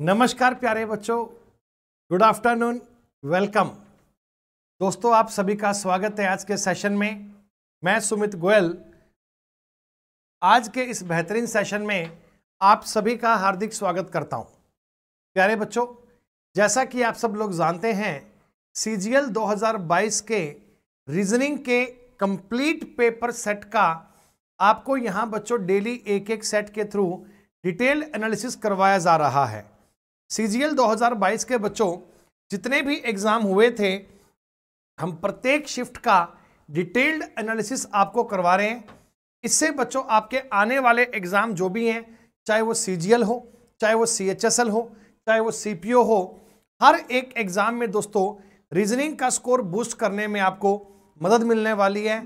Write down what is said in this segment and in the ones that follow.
नमस्कार प्यारे बच्चों गुड आफ्टरनून वेलकम दोस्तों आप सभी का स्वागत है आज के सेशन में मैं सुमित गोयल आज के इस बेहतरीन सेशन में आप सभी का हार्दिक स्वागत करता हूं प्यारे बच्चों जैसा कि आप सब लोग जानते हैं सी जी एल 2022 के रीजनिंग के कंप्लीट पेपर सेट का आपको यहां बच्चों डेली एक एक सेट के थ्रू डिटेल एनालिसिस करवाया जा रहा है सीजीएल 2022 के बच्चों जितने भी एग्ज़ाम हुए थे हम प्रत्येक शिफ्ट का डिटेल्ड एनालिसिस आपको करवा रहे हैं इससे बच्चों आपके आने वाले एग्ज़ाम जो भी हैं चाहे वो सीजीएल हो चाहे वो सीएचएसएल हो चाहे वो सीपीओ हो हर एक एग्ज़ाम में दोस्तों रीजनिंग का स्कोर बूस्ट करने में आपको मदद मिलने वाली है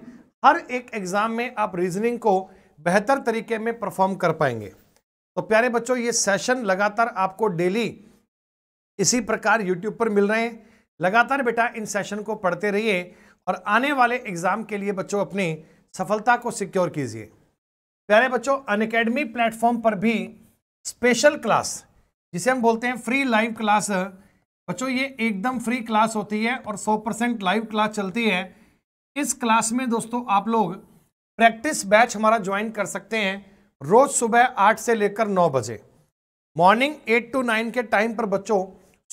हर एक एग्ज़ाम में आप रीजनिंग को बेहतर तरीके में परफॉर्म कर पाएंगे तो प्यारे बच्चों ये सेशन लगातार आपको डेली इसी प्रकार यूट्यूब पर मिल रहे हैं लगातार बेटा इन सेशन को पढ़ते रहिए और आने वाले एग्ज़ाम के लिए बच्चों अपनी सफलता को सिक्योर कीजिए प्यारे बच्चों अनकेडमी प्लेटफॉर्म पर भी स्पेशल क्लास जिसे हम बोलते हैं फ्री लाइव क्लास बच्चों ये एकदम फ्री क्लास होती है और 100 परसेंट लाइव क्लास चलती है इस क्लास में दोस्तों आप लोग प्रैक्टिस बैच हमारा ज्वाइन कर सकते हैं रोज़ सुबह आठ से लेकर नौ बजे मॉर्निंग एट टू नाइन के टाइम पर बच्चों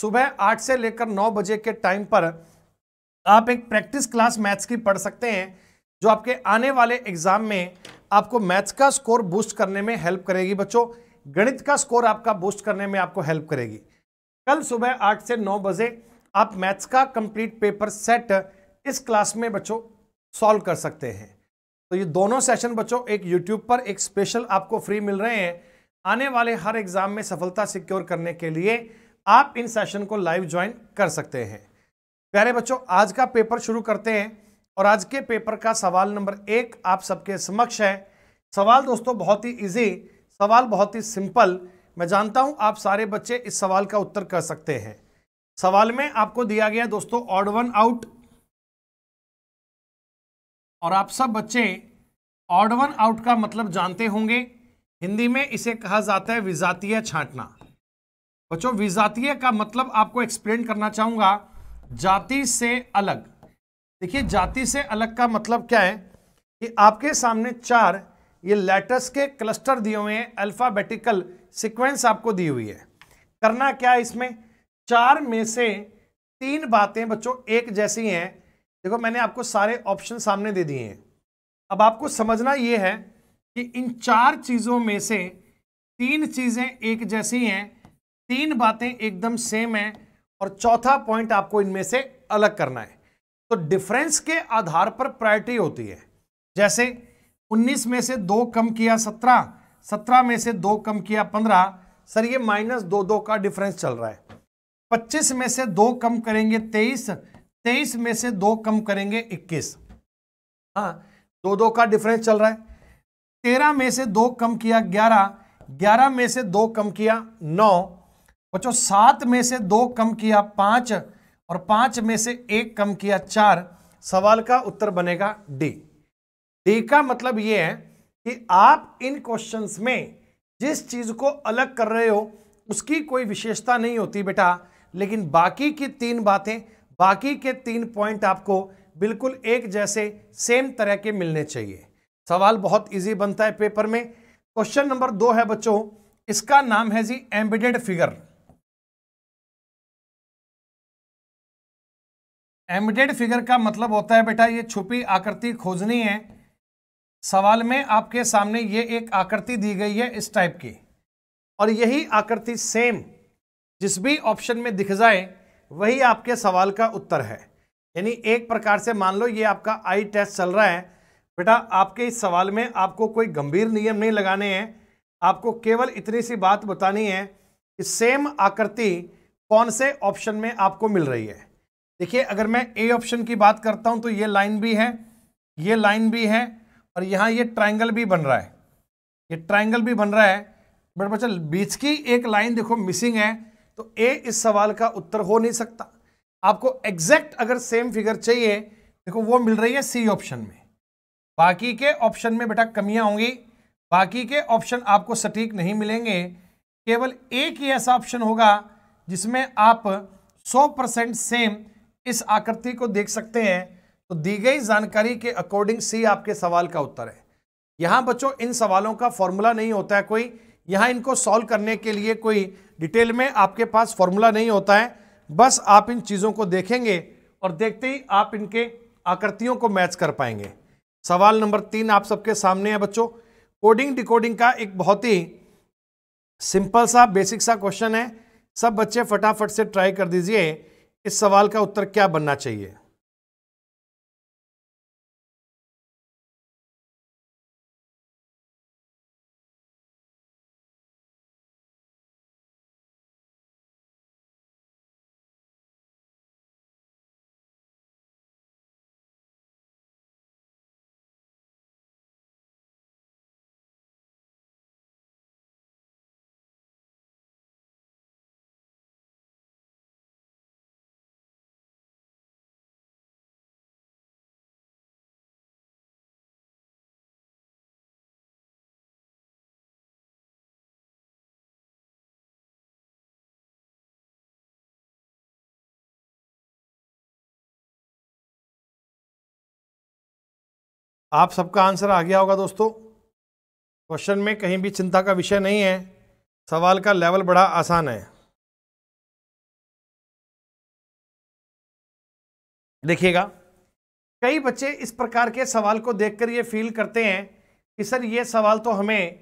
सुबह आठ से लेकर नौ बजे के टाइम पर आप एक प्रैक्टिस क्लास मैथ्स की पढ़ सकते हैं जो आपके आने वाले एग्जाम में आपको मैथ्स का स्कोर बूस्ट करने में हेल्प करेगी बच्चों गणित का स्कोर आपका बूस्ट करने में आपको हेल्प करेगी कल सुबह आठ से नौ बजे आप मैथ्स का कंप्लीट पेपर सेट इस क्लास में बच्चों सॉल्व कर सकते हैं तो ये दोनों सेशन बच्चों एक यूट्यूब पर एक स्पेशल आपको फ्री मिल रहे हैं आने वाले हर एग्जाम में सफलता सिक्योर करने के लिए आप इन सेशन को लाइव ज्वाइन कर सकते हैं प्यारे बच्चों आज का पेपर शुरू करते हैं और आज के पेपर का सवाल नंबर एक आप सबके समक्ष है सवाल दोस्तों बहुत ही इजी सवाल बहुत ही सिंपल मैं जानता हूं आप सारे बच्चे इस सवाल का उत्तर कर सकते हैं सवाल में आपको दिया गया दोस्तों ऑड वन आउट और आप सब बच्चे ऑड वन आउट का मतलब जानते होंगे हिंदी में इसे कहा जाता है विजातीय छांटना बच्चों विजातीय का मतलब आपको एक्सप्लेन करना चाहूंगा जाति से अलग देखिए जाति से अलग का मतलब क्या है कि आपके सामने चार ये लेटर्स के क्लस्टर दिए हुए हैं अल्फाबेटिकल सीक्वेंस आपको दी हुई है करना क्या है इसमें चार में से तीन बातें बच्चों एक जैसी हैं देखो मैंने आपको सारे ऑप्शन सामने दे दिए हैं अब आपको समझना ये है कि इन चार चीज़ों में से तीन चीज़ें एक जैसी हैं तीन बातें एकदम सेम है और चौथा पॉइंट आपको इनमें से अलग करना है तो डिफरेंस के आधार पर प्रायोरिटी होती है जैसे 19 में से दो कम किया 17, 17 में से दो कम किया 15, सर ये माइनस दो दो का डिफरेंस चल रहा है 25 में से दो कम करेंगे 23, 23 में से दो कम करेंगे 21, हाँ दो दो का डिफरेंस चल रहा है तेरह में से दो कम किया ग्यारह ग्यारह में से दो कम किया नौ बच्चों सात में से दो कम किया पांच और पांच में से एक कम किया चार सवाल का उत्तर बनेगा डी डी का मतलब ये है कि आप इन क्वेश्चंस में जिस चीज को अलग कर रहे हो उसकी कोई विशेषता नहीं होती बेटा लेकिन बाकी की तीन बातें बाकी के तीन पॉइंट आपको बिल्कुल एक जैसे सेम तरह के मिलने चाहिए सवाल बहुत इजी बनता है पेपर में क्वेश्चन नंबर दो है बच्चों इसका नाम है जी एम्बेडेड फिगर एमिडेड फिगर का मतलब होता है बेटा ये छुपी आकृति खोजनी है सवाल में आपके सामने ये एक आकृति दी गई है इस टाइप की और यही आकृति सेम जिस भी ऑप्शन में दिख जाए वही आपके सवाल का उत्तर है यानी एक प्रकार से मान लो ये आपका आई टेस्ट चल रहा है बेटा आपके इस सवाल में आपको कोई गंभीर नियम नहीं लगाने हैं आपको केवल इतनी सी बात बतानी है कि सेम आकृति कौन से ऑप्शन में आपको मिल रही है देखिए अगर मैं ए ऑप्शन की बात करता हूं तो ये लाइन भी है ये लाइन भी है और यहाँ ये ट्राइंगल भी बन रहा है ये ट्राइंगल भी बन रहा है बट बच्चा बीच की एक लाइन देखो मिसिंग है तो ए इस सवाल का उत्तर हो नहीं सकता आपको एग्जैक्ट अगर सेम फिगर चाहिए देखो वो मिल रही है सी ऑप्शन में बाकी के ऑप्शन में बेटा कमियां होंगी बाकी के ऑप्शन आपको सटीक नहीं मिलेंगे केवल एक ही ऐसा ऑप्शन होगा जिसमें आप 100 परसेंट सेम इस आकृति को देख सकते हैं तो दी गई जानकारी के अकॉर्डिंग सी आपके सवाल का उत्तर है यहाँ बच्चों इन सवालों का फॉर्मूला नहीं होता है कोई यहाँ इनको सॉल्व करने के लिए कोई डिटेल में आपके पास फॉर्मूला नहीं होता है बस आप इन चीज़ों को देखेंगे और देखते ही आप इनके आकृतियों को मैच कर पाएंगे सवाल नंबर तीन आप सबके सामने है बच्चों कोडिंग डिकोडिंग का एक बहुत ही सिंपल सा बेसिक सा क्वेश्चन है सब बच्चे फटाफट से ट्राई कर दीजिए इस सवाल का उत्तर क्या बनना चाहिए आप सबका आंसर आ गया होगा दोस्तों क्वेश्चन में कहीं भी चिंता का विषय नहीं है सवाल का लेवल बड़ा आसान है देखिएगा कई बच्चे इस प्रकार के सवाल को देखकर ये फील करते हैं कि सर ये सवाल तो हमें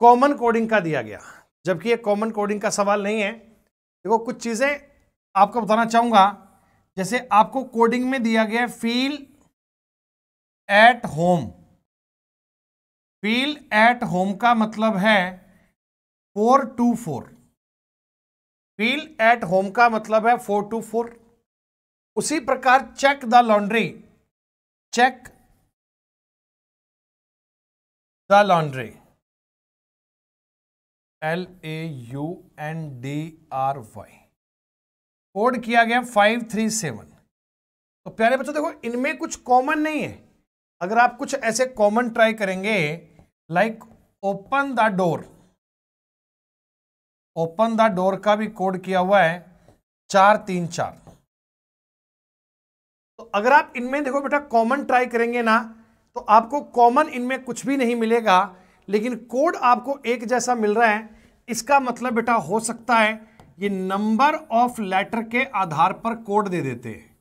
कॉमन कोडिंग का दिया गया जबकि ये कॉमन कोडिंग का सवाल नहीं है देखो कुछ चीज़ें आपको बताना चाहूँगा जैसे आपको कोडिंग में दिया गया feel at home feel at home का मतलब है four two four feel at home का मतलब है फोर टू फोर उसी प्रकार check the laundry check the laundry L A U N D R Y code किया गया फाइव थ्री सेवन तो प्यारे बच्चों देखो इनमें कुछ कॉमन नहीं है अगर आप कुछ ऐसे कॉमन ट्राई करेंगे like open the door open the door का भी कोड किया हुआ है चार तीन चार तो अगर आप इनमें देखो बेटा कॉमन ट्राई करेंगे ना तो आपको कॉमन इनमें कुछ भी नहीं मिलेगा लेकिन कोड आपको एक जैसा मिल रहा है इसका मतलब बेटा हो सकता है ये नंबर ऑफ लेटर के आधार पर कोड दे देते हैं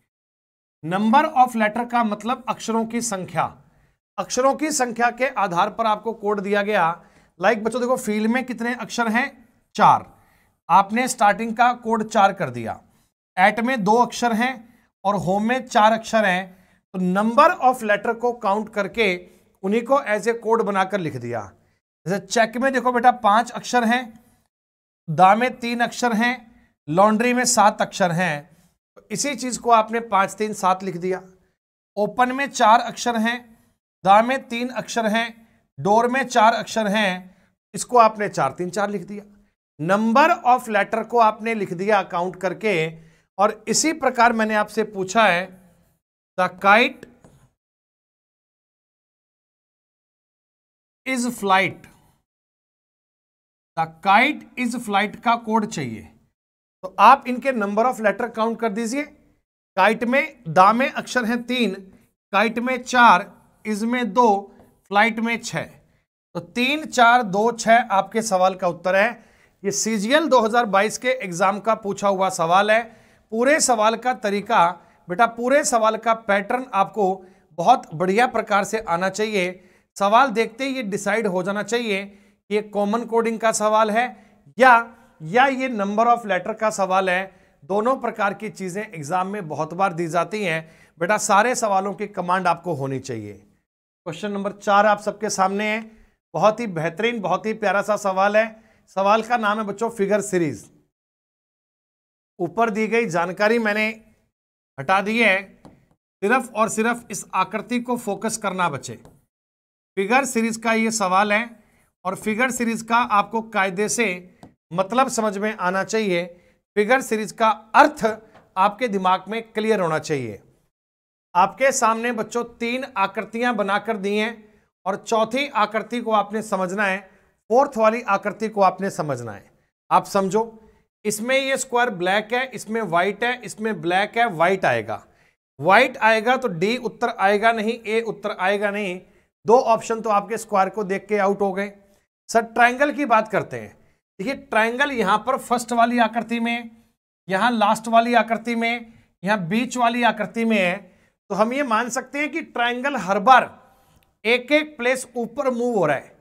नंबर ऑफ लेटर का मतलब अक्षरों की संख्या अक्षरों की संख्या के आधार पर आपको कोड दिया गया लाइक like बच्चों देखो फील्ड में कितने अक्षर हैं चार आपने स्टार्टिंग का कोड चार कर दिया एट में दो अक्षर हैं और होम में चार अक्षर हैं तो नंबर ऑफ लेटर को काउंट करके उन्हीं को एज ए कोड बनाकर लिख दिया जैसे चेक में देखो बेटा पांच अक्षर हैं दा में तीन अक्षर हैं लॉन्ड्री में सात अक्षर हैं इसी चीज को आपने पांच तीन सात लिख दिया ओपन में चार अक्षर हैं दा में तीन अक्षर हैं डोर में चार अक्षर हैं इसको आपने चार तीन चार लिख दिया नंबर ऑफ लेटर को आपने लिख दिया काउंट करके और इसी प्रकार मैंने आपसे पूछा है the kite is flight the kite is flight का कोड चाहिए तो आप इनके नंबर ऑफ लेटर काउंट कर दीजिए काइट में दा में अक्षर हैं तीन काइट में चार इसमें दो फ्लाइट में छः तो तीन चार दो छः आपके सवाल का उत्तर है ये सीजीएल 2022 के एग्जाम का पूछा हुआ सवाल है पूरे सवाल का तरीका बेटा पूरे सवाल का पैटर्न आपको बहुत बढ़िया प्रकार से आना चाहिए सवाल देखते ही ये डिसाइड हो जाना चाहिए कि ये कॉमन कोडिंग का सवाल है या या ये नंबर ऑफ लेटर का सवाल है दोनों प्रकार की चीज़ें एग्जाम में बहुत बार दी जाती हैं बेटा सारे सवालों की कमांड आपको होनी चाहिए क्वेश्चन नंबर चार आप सबके सामने है बहुत ही बेहतरीन बहुत ही प्यारा सा सवाल है सवाल का नाम है बच्चों फिगर सीरीज ऊपर दी गई जानकारी मैंने हटा दी है सिर्फ और सिर्फ इस आकृति को फोकस करना बचे फिगर सीरीज का ये सवाल है और फिगर सीरीज का आपको कायदे से मतलब समझ में आना चाहिए फिगर सीरीज का अर्थ आपके दिमाग में क्लियर होना चाहिए आपके सामने बच्चों तीन आकृतियां बनाकर दी हैं और चौथी आकृति को आपने समझना है फोर्थ वाली आकृति को आपने समझना है आप समझो इसमें ये स्क्वायर ब्लैक है इसमें व्हाइट है इसमें ब्लैक है व्हाइट आएगा व्हाइट आएगा तो डी उत्तर आएगा नहीं ए उत्तर आएगा नहीं दो ऑप्शन तो आपके स्क्वायर को देख के आउट हो गए सर ट्राइंगल की बात करते हैं देखिए ट्राइंगल यहाँ पर फर्स्ट वाली आकृति में यहाँ लास्ट वाली आकृति में यहाँ बीच वाली आकृति में है तो हम ये मान सकते हैं कि ट्राइंगल हर बार एक एक प्लेस ऊपर मूव हो रहा है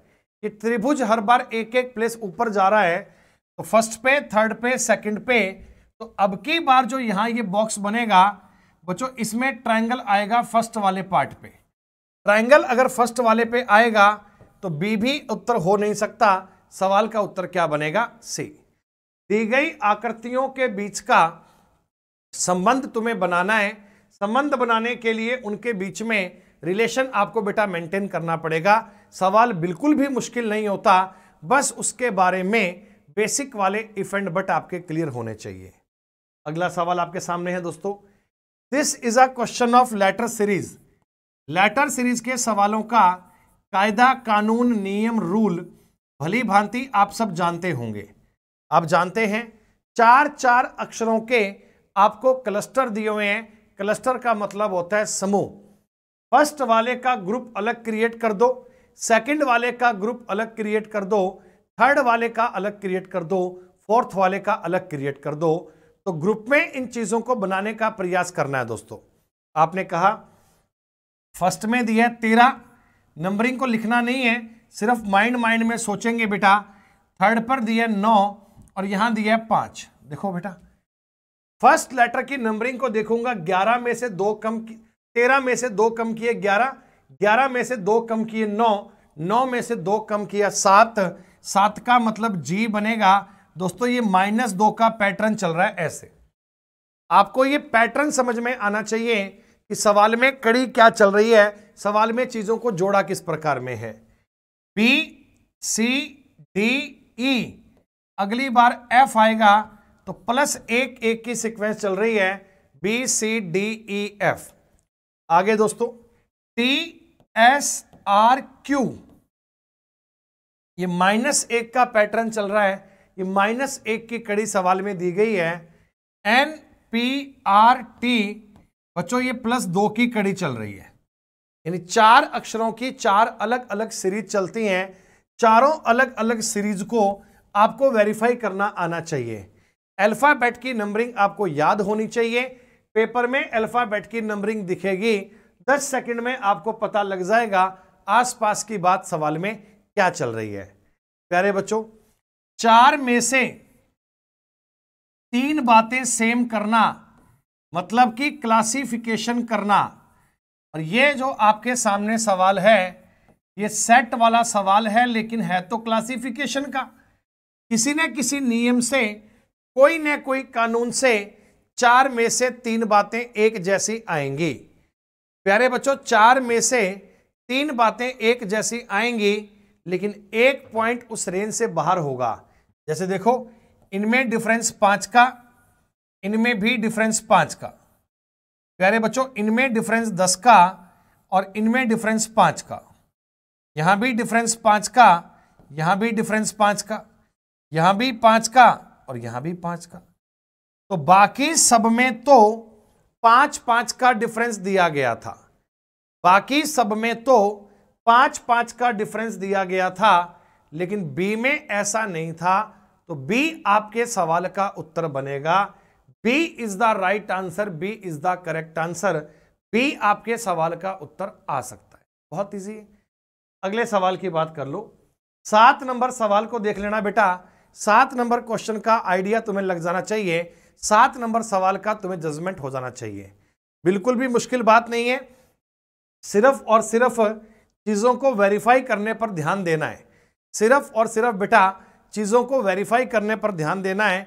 ये त्रिभुज हर बार एक एक प्लेस ऊपर जा रहा है तो फर्स्ट पे थर्ड पे सेकंड पे तो अब की बार जो यहाँ ये बॉक्स बनेगा बच्चों इसमें ट्राइंगल आएगा फर्स्ट वाले पार्ट पे ट्राइंगल अगर फर्स्ट वाले पे आएगा तो बी भी उत्तर हो नहीं सकता सवाल का उत्तर क्या बनेगा सी दी गई आकृतियों के बीच का संबंध तुम्हें बनाना है संबंध बनाने के लिए उनके बीच में रिलेशन आपको बेटा मेंटेन करना पड़ेगा सवाल बिल्कुल भी मुश्किल नहीं होता बस उसके बारे में बेसिक वाले इफ एंड बट आपके क्लियर होने चाहिए अगला सवाल आपके सामने है दोस्तों this is a question of letter series letter series के सवालों का कायदा कानून नियम रूल भली भांति आप सब जानते होंगे आप जानते हैं चार चार अक्षरों के आपको क्लस्टर दिए हुए हैं क्लस्टर का मतलब होता है समूह फर्स्ट वाले का ग्रुप अलग क्रिएट कर दो सेकंड वाले का ग्रुप अलग क्रिएट कर दो थर्ड वाले का अलग क्रिएट कर दो फोर्थ वाले का अलग क्रिएट कर दो तो ग्रुप में इन चीज़ों को बनाने का प्रयास करना है दोस्तों आपने कहा फर्स्ट में दिया है तेरह नंबरिंग को लिखना नहीं है सिर्फ माइंड माइंड में सोचेंगे बेटा थर्ड पर दिया नौ और यहां दिया है पांच देखो बेटा फर्स्ट लेटर की नंबरिंग को देखूंगा ग्यारह में से दो कम तेरह में से दो कम किए ग्यारह ग्यारह में से दो कम किए नौ नौ में से दो कम किया सात सात का मतलब जी बनेगा दोस्तों ये माइनस दो का पैटर्न चल रहा है ऐसे आपको ये पैटर्न समझ में आना चाहिए कि सवाल में कड़ी क्या चल रही है सवाल में चीजों को जोड़ा किस प्रकार में है बी सी डी ई अगली बार एफ आएगा तो प्लस एक एक की सीक्वेंस चल रही है B C D E F आगे दोस्तों टी एस आर क्यू ये माइनस एक का पैटर्न चल रहा है ये माइनस एक की कड़ी सवाल में दी गई है एन पी आर टी बच्चों ये प्लस दो की कड़ी चल रही है यानी चार अक्षरों की चार अलग अलग सीरीज चलती हैं चारों अलग अलग सीरीज को आपको वेरीफाई करना आना चाहिए अल्फ़ाबेट की नंबरिंग आपको याद होनी चाहिए पेपर में अल्फ़ाबेट की नंबरिंग दिखेगी दस सेकंड में आपको पता लग जाएगा आसपास की बात सवाल में क्या चल रही है प्यारे बच्चों चार में से तीन बातें सेम करना मतलब कि क्लासिफिकेशन करना और ये जो आपके सामने सवाल है ये सेट वाला सवाल है लेकिन है तो क्लासिफिकेशन का किसी न किसी नियम से कोई न कोई कानून से चार में से तीन बातें एक जैसी आएंगी प्यारे बच्चों चार में से तीन बातें एक जैसी आएंगी लेकिन एक पॉइंट उस रेंज से बाहर होगा जैसे देखो इनमें डिफरेंस पाँच का इनमें भी डिफरेंस पाँच का प्यारे बच्चों इनमें डिफरेंस दस का और इनमें डिफरेंस पांच का यहां भी डिफरेंस पांच का यहां भी डिफरेंस पांच का यहां भी पांच का और यहां भी पांच का तो बाकी सब में तो पांच पांच का डिफरेंस दिया गया था बाकी सब में तो पांच पांच का डिफरेंस दिया गया था लेकिन बी में ऐसा नहीं था तो बी आपके सवाल का उत्तर बनेगा B is the right answer B is the correct answer B आपके सवाल का उत्तर आ सकता है बहुत इजी अगले सवाल की बात कर लो सात नंबर सवाल को देख लेना बेटा सात नंबर क्वेश्चन का आइडिया तुम्हें लग जाना चाहिए सात नंबर सवाल का तुम्हें जजमेंट हो जाना चाहिए बिल्कुल भी मुश्किल बात नहीं है सिर्फ और सिर्फ चीज़ों को वेरीफाई करने पर ध्यान देना है सिर्फ और सिर्फ बेटा चीज़ों को वेरीफाई करने पर ध्यान देना है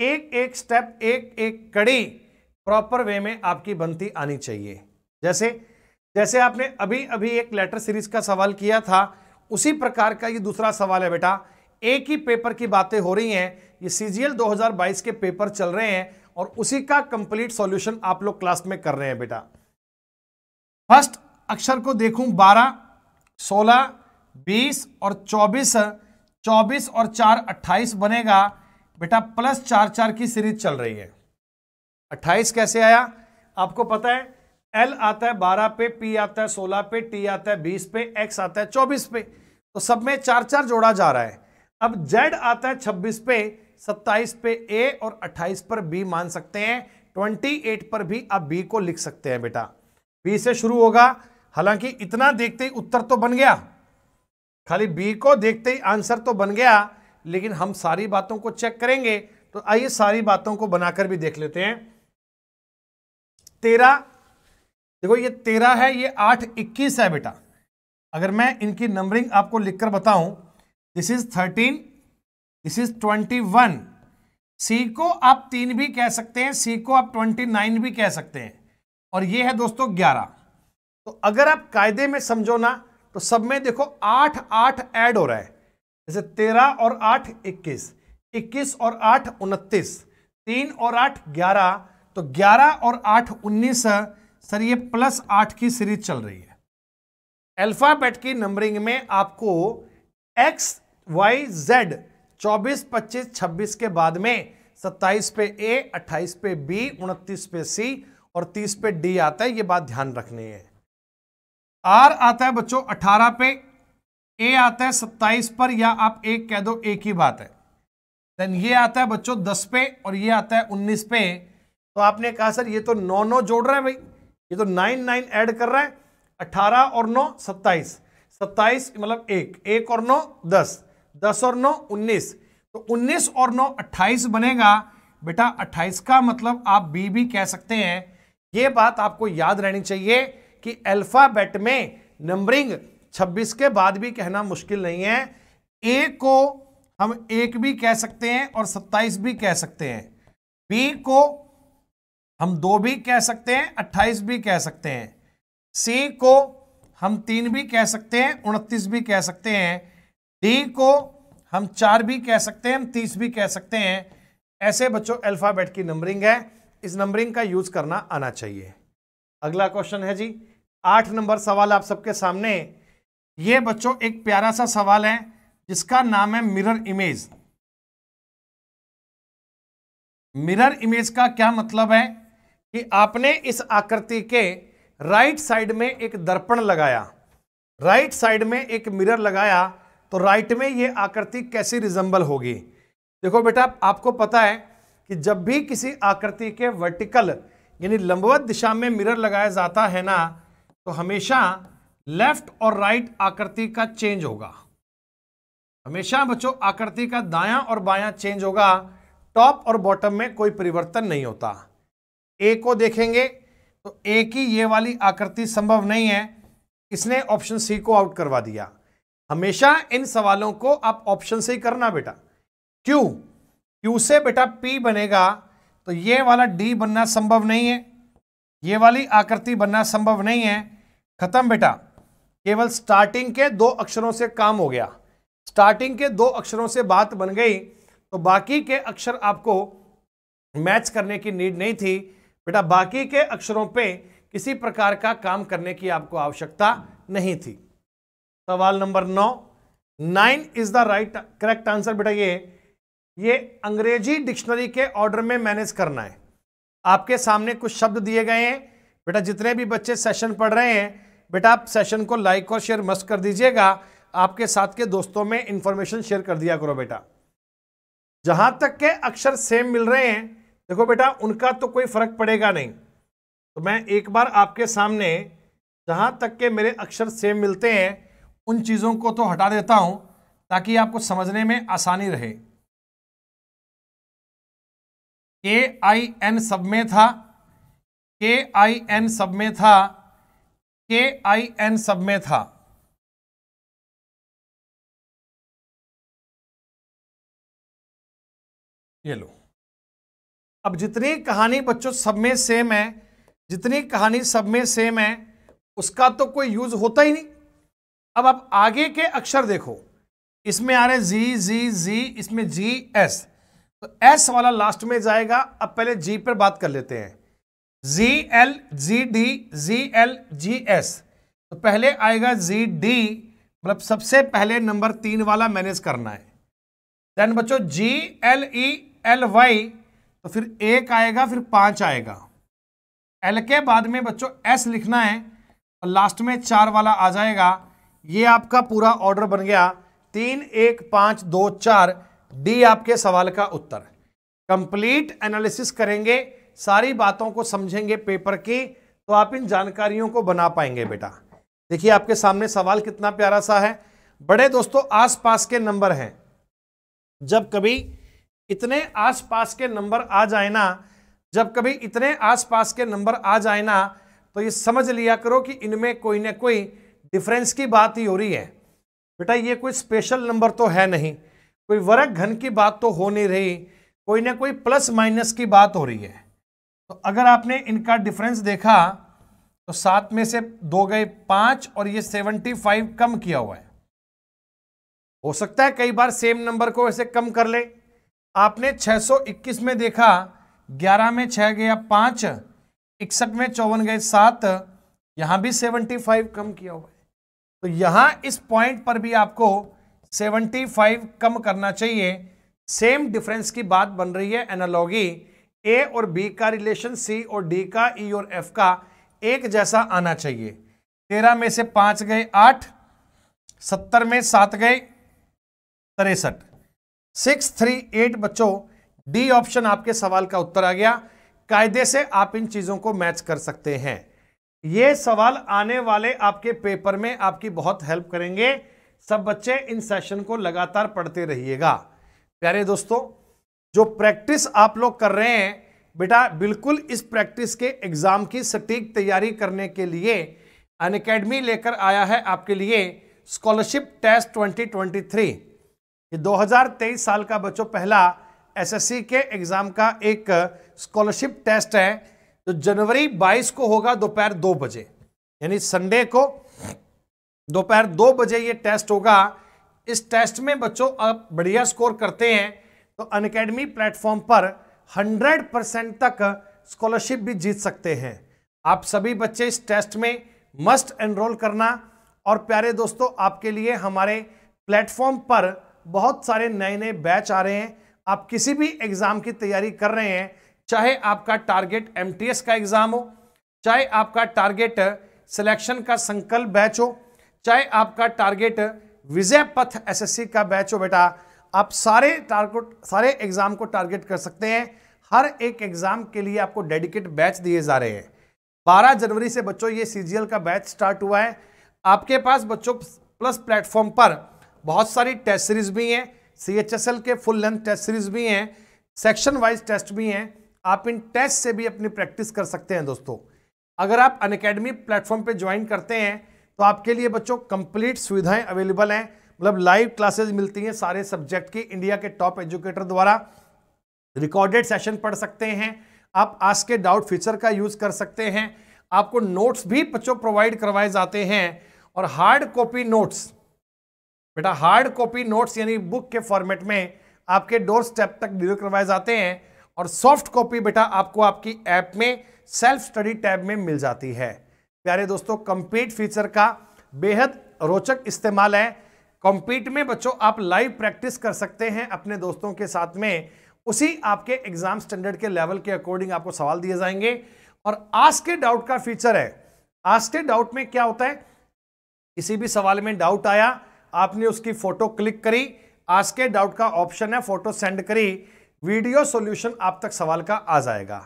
एक एक स्टेप एक एक कड़ी प्रॉपर वे में आपकी बनती आनी चाहिए जैसे जैसे आपने अभी अभी एक लेटर सीरीज का सवाल किया था उसी प्रकार का ये दूसरा सवाल है बेटा एक ही पेपर की बातें हो रही हैं ये सीजीएल 2022 के पेपर चल रहे हैं और उसी का कंप्लीट सॉल्यूशन आप लोग क्लास में कर रहे हैं बेटा फर्स्ट अक्षर को देखूं 12, 16, 20 और 24, 24 और 4 28 बनेगा बेटा प्लस चार चार की सीरीज चल रही है अट्ठाईस कैसे आया आपको पता है एल आता है बारह पे पी आता है सोलह पे टी आता है बीस पे एक्स आता है चौबीस पे तो सब में चार चार जोड़ा जा रहा है अब जेड आता है छब्बीस पे सत्ताईस पे ए और अट्ठाईस पर बी मान सकते हैं ट्वेंटी एट पर भी आप बी को लिख सकते हैं बेटा बी से शुरू होगा हालांकि इतना देखते ही उत्तर तो बन गया खाली बी को देखते ही आंसर तो बन गया लेकिन हम सारी बातों को चेक करेंगे तो आइए सारी बातों को बनाकर भी देख लेते हैं तेरह देखो ये तेरह है ये आठ इक्कीस है बेटा अगर मैं इनकी नंबरिंग आपको लिखकर बताऊं this is thirteen this is twenty one C को आप तीन भी कह सकते हैं सी को आप ट्वेंटी नाइन भी कह सकते हैं और ये है दोस्तों ग्यारह तो अगर आप कायदे में समझो ना तो सब में देखो आठ आठ ऐड हो रहा है जैसे तेरह और आठ इक्कीस इक्कीस और आठ उनतीस तीन और आठ ग्यारह तो ग्यारह और आठ उन्नीस सर ये प्लस आठ की सीरीज चल रही है अल्फ़ाबेट की नंबरिंग में आपको एक्स वाई जेड चौबीस पच्चीस छब्बीस के बाद में सत्ताईस पे ए अट्ठाईस पे बी उनतीस पे सी और तीस पे डी आता है ये बात ध्यान रखनी है आर आता है बच्चों अठारह पे ए आता है सत्ताईस पर या आप एक कह दो एक ही बात है देन ये आता है बच्चों दस पे और ये आता है उन्नीस पे तो आपने कहा सर ये तो नौ नौ जोड़ रहा है भाई ये तो नाइन नाइन ऐड कर रहा है अठारह और नौ सत्ताईस सत्ताईस मतलब एक एक और नौ दस दस और नौ उन्नीस तो उन्नीस और नौ अट्ठाईस बनेगा बेटा अट्ठाईस का मतलब आप बी भी कह सकते हैं ये बात आपको याद रहनी चाहिए कि अल्फ़ाबेट में नंबरिंग छब्बीस के बाद भी कहना मुश्किल नहीं है ए को हम एक भी कह सकते हैं और सत्ताईस भी कह सकते हैं बी को हम दो भी कह सकते हैं अट्ठाईस भी कह सकते हैं सी को हम तीन भी कह सकते हैं उनतीस भी कह सकते हैं डी को हम चार भी कह सकते हैं हम तीस भी कह सकते हैं ऐसे बच्चों अल्फ़ाबेट की नंबरिंग है इस नंबरिंग का यूज़ करना आना चाहिए अगला क्वेश्चन है जी आठ नंबर सवाल आप सबके सामने ये बच्चों एक प्यारा सा सवाल है जिसका नाम है मिरर इमेज मिरर इमेज का क्या मतलब है कि आपने इस आकृति के राइट साइड में एक दर्पण लगाया राइट साइड में एक मिरर लगाया तो राइट में ये आकृति कैसी रिजम्बल होगी देखो बेटा आपको पता है कि जब भी किसी आकृति के वर्टिकल यानी लंबवत दिशा में मिरर लगाया जाता है ना तो हमेशा लेफ्ट और राइट आकृति का चेंज होगा हमेशा बच्चों आकृति का दायां और बायां चेंज होगा टॉप और बॉटम में कोई परिवर्तन नहीं होता ए को देखेंगे तो ए की ये वाली आकृति संभव नहीं है इसने ऑप्शन सी को आउट करवा दिया हमेशा इन सवालों को आप ऑप्शन से ही करना बेटा क्यू क्यू से बेटा पी बनेगा तो ये वाला डी बनना संभव नहीं है ये वाली आकृति बनना संभव नहीं है खत्म बेटा केवल स्टार्टिंग के दो अक्षरों से काम हो गया स्टार्टिंग के दो अक्षरों से बात बन गई तो बाकी के अक्षर आपको मैच करने की नीड नहीं थी बेटा बाकी के अक्षरों पे किसी प्रकार का काम करने की आपको आवश्यकता नहीं थी सवाल नंबर नौ nine is the right correct answer बेटा ये ये अंग्रेजी डिक्शनरी के ऑर्डर में मैनेज करना है आपके सामने कुछ शब्द दिए गए हैं बेटा जितने भी बच्चे सेशन पढ़ रहे हैं बेटा आप सेशन को लाइक और शेयर मस्त कर दीजिएगा आपके साथ के दोस्तों में इंफॉर्मेशन शेयर कर दिया करो बेटा जहां तक के अक्षर सेम मिल रहे हैं देखो बेटा उनका तो कोई फर्क पड़ेगा नहीं तो मैं एक बार आपके सामने जहां तक के मेरे अक्षर सेम मिलते हैं उन चीज़ों को तो हटा देता हूं ताकि आपको समझने में आसानी रहे के आई एन सब में था के आई एन सब में था के आई एन सब में था ये लो अब जितनी कहानी बच्चों सब में सेम है जितनी कहानी सब में सेम है उसका तो कोई यूज होता ही नहीं अब आप आगे के अक्षर देखो इसमें आ रहे जी जी जी इसमें जी एस तो एस वाला लास्ट में जाएगा अब पहले जी पर बात कर लेते हैं G L G D G L G S तो पहले आएगा जी डी मतलब सबसे पहले नंबर तीन वाला मैनेज करना है देन बच्चों G L E L Y तो फिर एक आएगा फिर पांच आएगा एल के बाद में बच्चों एस लिखना है और लास्ट में चार वाला आ जाएगा ये आपका पूरा ऑर्डर बन गया तीन एक पाँच दो चार डी आपके सवाल का उत्तर कंप्लीट एनालिसिस करेंगे सारी बातों को समझेंगे पेपर की तो आप इन जानकारियों को बना पाएंगे बेटा देखिए आपके सामने सवाल कितना प्यारा सा है बड़े दोस्तों आसपास के नंबर हैं जब कभी इतने आसपास के नंबर आ जाए ना जब कभी इतने आसपास के नंबर आ जाए ना तो ये समझ लिया करो कि इनमें कोई ना कोई डिफरेंस की बात ही हो रही है बेटा ये कोई स्पेशल नंबर तो है नहीं कोई वर्ग घन की बात तो हो नहीं रही कोई ना कोई प्लस माइनस की बात हो रही है तो अगर आपने इनका डिफरेंस देखा तो सात में से दो गए पांच और ये सेवेंटी फाइव कम किया हुआ है हो सकता है कई बार सेम नंबर को ऐसे कम कर ले आपने 621 में देखा 11 में छह गया पांच इकसठ में चौवन गए सात यहां भी 75 कम किया हुआ है तो यहां इस पॉइंट पर भी आपको 75 कम करना चाहिए सेम डिफरेंस की बात बन रही है एनालॉगी ए और बी का रिलेशन सी और डी का ई e और एफ का एक जैसा आना चाहिए तेरह में से पांच गए आठ सत्तर में सात गए तिरसठ सिक्स थ्री एट बच्चों डी ऑप्शन आपके सवाल का उत्तर आ गया कायदे से आप इन चीजों को मैच कर सकते हैं ये सवाल आने वाले आपके पेपर में आपकी बहुत हेल्प करेंगे सब बच्चे इन सेशन को लगातार पढ़ते रहिएगा प्यारे दोस्तों जो प्रैक्टिस आप लोग कर रहे हैं बेटा बिल्कुल इस प्रैक्टिस के एग्ज़ाम की सटीक तैयारी करने के लिए अन अकेडमी लेकर आया है आपके लिए स्कॉलरशिप टेस्ट 2023 थ्री दो साल का बच्चों पहला एसएससी के एग्ज़ाम का एक स्कॉलरशिप टेस्ट है जो तो जनवरी 22 को होगा दोपहर दो बजे यानी संडे को दोपहर दो बजे ये टेस्ट होगा इस टेस्ट में बच्चों आप बढ़िया स्कोर करते हैं तो अनकेडमी प्लेटफॉर्म पर 100 परसेंट तक स्कॉलरशिप भी जीत सकते हैं आप सभी बच्चे इस टेस्ट में मस्ट एनरोल करना और प्यारे दोस्तों आपके लिए हमारे प्लेटफॉर्म पर बहुत सारे नए नए बैच आ रहे हैं आप किसी भी एग्ज़ाम की तैयारी कर रहे हैं चाहे आपका टारगेट एम का एग्ज़ाम हो चाहे आपका टारगेट सिलेक्शन का संकल्प बैच हो चाहे आपका टारगेट विजय पथ एसएससी का बैच हो बेटा आप सारे टारगेट सारे एग्ज़ाम को टारगेट कर सकते हैं हर एक एग्ज़ाम के लिए आपको डेडिकेट बैच दिए जा रहे हैं बारह जनवरी से बच्चों ये सी का बैच स्टार्ट हुआ है आपके पास बच्चों प्लस प्लेटफॉर्म पर बहुत सारी टेस्ट सीरीज भी हैं सी के फुल लेंथ टेस्ट सीरीज भी हैं सेक्शन वाइज टेस्ट भी हैं आप इन टेस्ट से भी अपनी प्रैक्टिस कर सकते हैं दोस्तों अगर आप अनकेडमी प्लेटफॉर्म पे ज्वाइन करते हैं तो आपके लिए बच्चों कंप्लीट सुविधाएं अवेलेबल हैं मतलब लाइव क्लासेस मिलती हैं सारे सब्जेक्ट की इंडिया के टॉप एजुकेटर द्वारा रिकॉर्डेड सेशन पढ़ सकते हैं आप आज के डाउट फीचर का यूज़ कर सकते हैं आपको नोट्स भी बच्चों प्रोवाइड करवाए जाते हैं और हार्ड कॉपी नोट्स बेटा हार्ड कॉपी नोट्स यानी बुक के फॉर्मेट में आपके डोर स्टेप तक डिलीवर करवाए जाते हैं और सॉफ्ट कॉपी बेटा आपको आपकी ऐप में सेल्फ स्टडी टैब में मिल जाती है प्यारे दोस्तों कंप्लीट फीचर का बेहद रोचक इस्तेमाल है कॉम्पीट में बच्चों आप लाइव प्रैक्टिस कर सकते हैं अपने दोस्तों के साथ में उसी आपके एग्जाम स्टैंडर्ड के लेवल के अकॉर्डिंग आपको सवाल दिए जाएंगे और आज के डाउट का फीचर है आज के डाउट में क्या होता है किसी भी सवाल में डाउट आया आपने उसकी फोटो क्लिक करी आज के डाउट का ऑप्शन है फोटो सेंड करी वीडियो सॉल्यूशन आप तक सवाल का आ जाएगा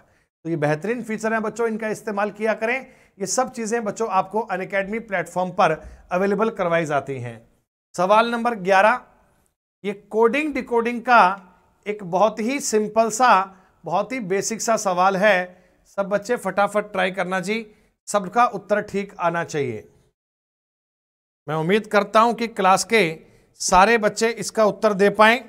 तो ये बेहतरीन फीचर है बच्चों इनका इस्तेमाल किया करें ये सब चीज़ें बच्चों आपको अन प्लेटफॉर्म पर अवेलेबल करवाई जाती हैं सवाल नंबर ग्यारह ये कोडिंग डिकोडिंग का एक बहुत ही सिंपल सा बहुत ही बेसिक सा सवाल है सब बच्चे फटाफट ट्राई करना जी सबका उत्तर ठीक आना चाहिए मैं उम्मीद करता हूं कि क्लास के सारे बच्चे इसका उत्तर दे पाएँ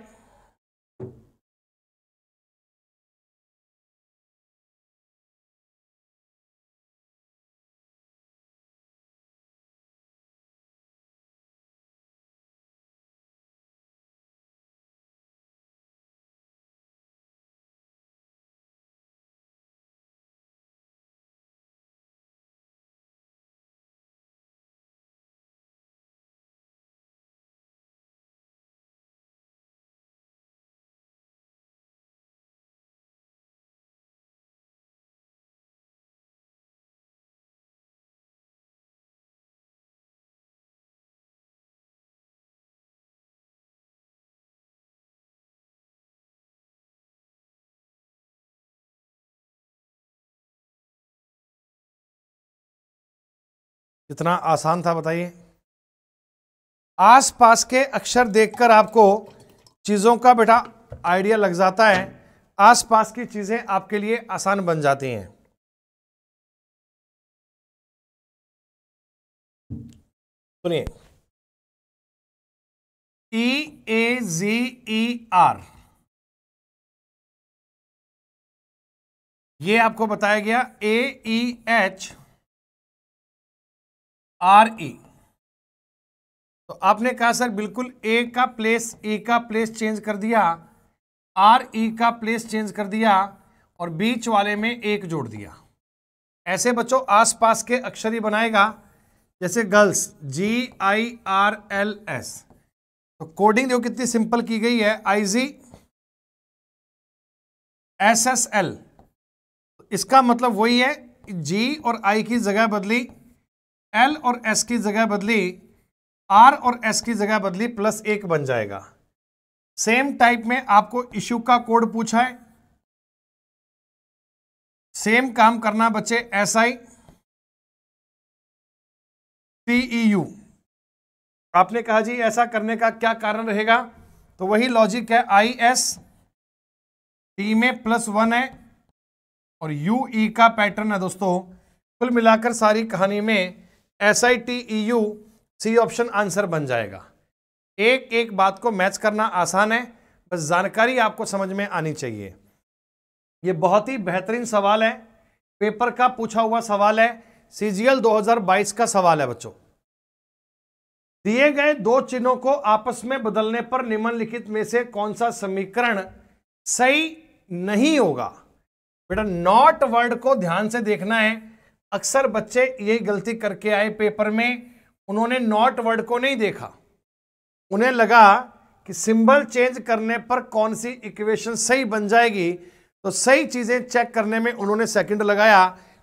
कितना आसान था बताइए आसपास के अक्षर देखकर आपको चीज़ों का बेटा आइडिया लग जाता है आसपास की चीज़ें आपके लिए आसान बन जाती हैं सुनिए ई ए जी ई आर ये आपको बताया गया A E H -E R E e। तो आपने कहा सर बिल्कुल ए का प्लेस ए का प्लेस चेंज कर दिया आर ई e का प्लेस चेंज कर दिया और बीच वाले में एक जोड़ दिया ऐसे बच्चों आसपास के अक्षर ही बनाएगा जैसे girls G I R L S तो कोडिंग देखो कितनी सिंपल की गई है I G S S L इसका मतलब वही है जी और आई की जगह बदली एल और एस की जगह बदली आर और एस की जगह बदली प्लस एक बन जाएगा सेम टाइप में आपको इश्यू का कोड पूछा है सेम काम करना बच्चे एस आई टी यू आपने कहा जी ऐसा करने का क्या कारण रहेगा तो वही लॉजिक है आई एस टी में प्लस वन है और यू ई e का पैटर्न है दोस्तों कुल मिलाकर सारी कहानी में S I T E U C option answer बन जाएगा एक एक बात को मैच करना आसान है बस जानकारी आपको समझ में आनी चाहिए ये बहुत ही बेहतरीन सवाल है पेपर का पूछा हुआ सवाल है सीजीएल 2022 का सवाल है बच्चों दिए गए दो चिन्हों को आपस में बदलने पर निम्नलिखित में से कौन सा समीकरण सही नहीं होगा बेटा नॉट वर्ड को ध्यान से देखना है अक्सर बच्चे ये गलती करके आए पेपर में उन्होंने नॉट वर्ड को नहीं देखा उन्हें लगा कि सिंबल चेंज करने पर कौन सी इक्वेशन सही बन जाएगी तो सही चीज़ें चेक करने में उन्होंने सेकंड लगाया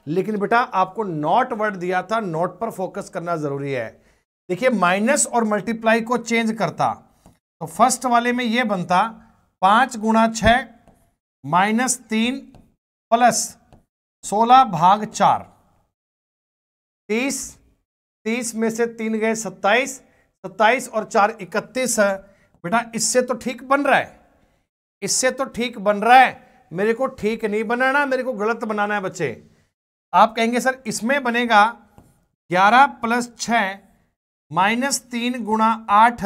लेकिन बेटा आपको नॉट वर्ड दिया था नॉट पर फोकस करना ज़रूरी है देखिए माइनस और मल्टीप्लाई को चेंज करता तो फर्स्ट वाले में ये बनता पाँच गुणा छ माइनस तीन प्लस सोलह भाग चार तीस तीस में से तीन गए सत्ताईस सत्ताईस और चार इकतीस है बेटा इससे तो ठीक बन रहा है इससे तो ठीक बन रहा है मेरे को ठीक नहीं बनाना मेरे को गलत बनाना है बच्चे आप कहेंगे सर इसमें बनेगा ग्यारह प्लस छ माइनस तीन गुणा आठ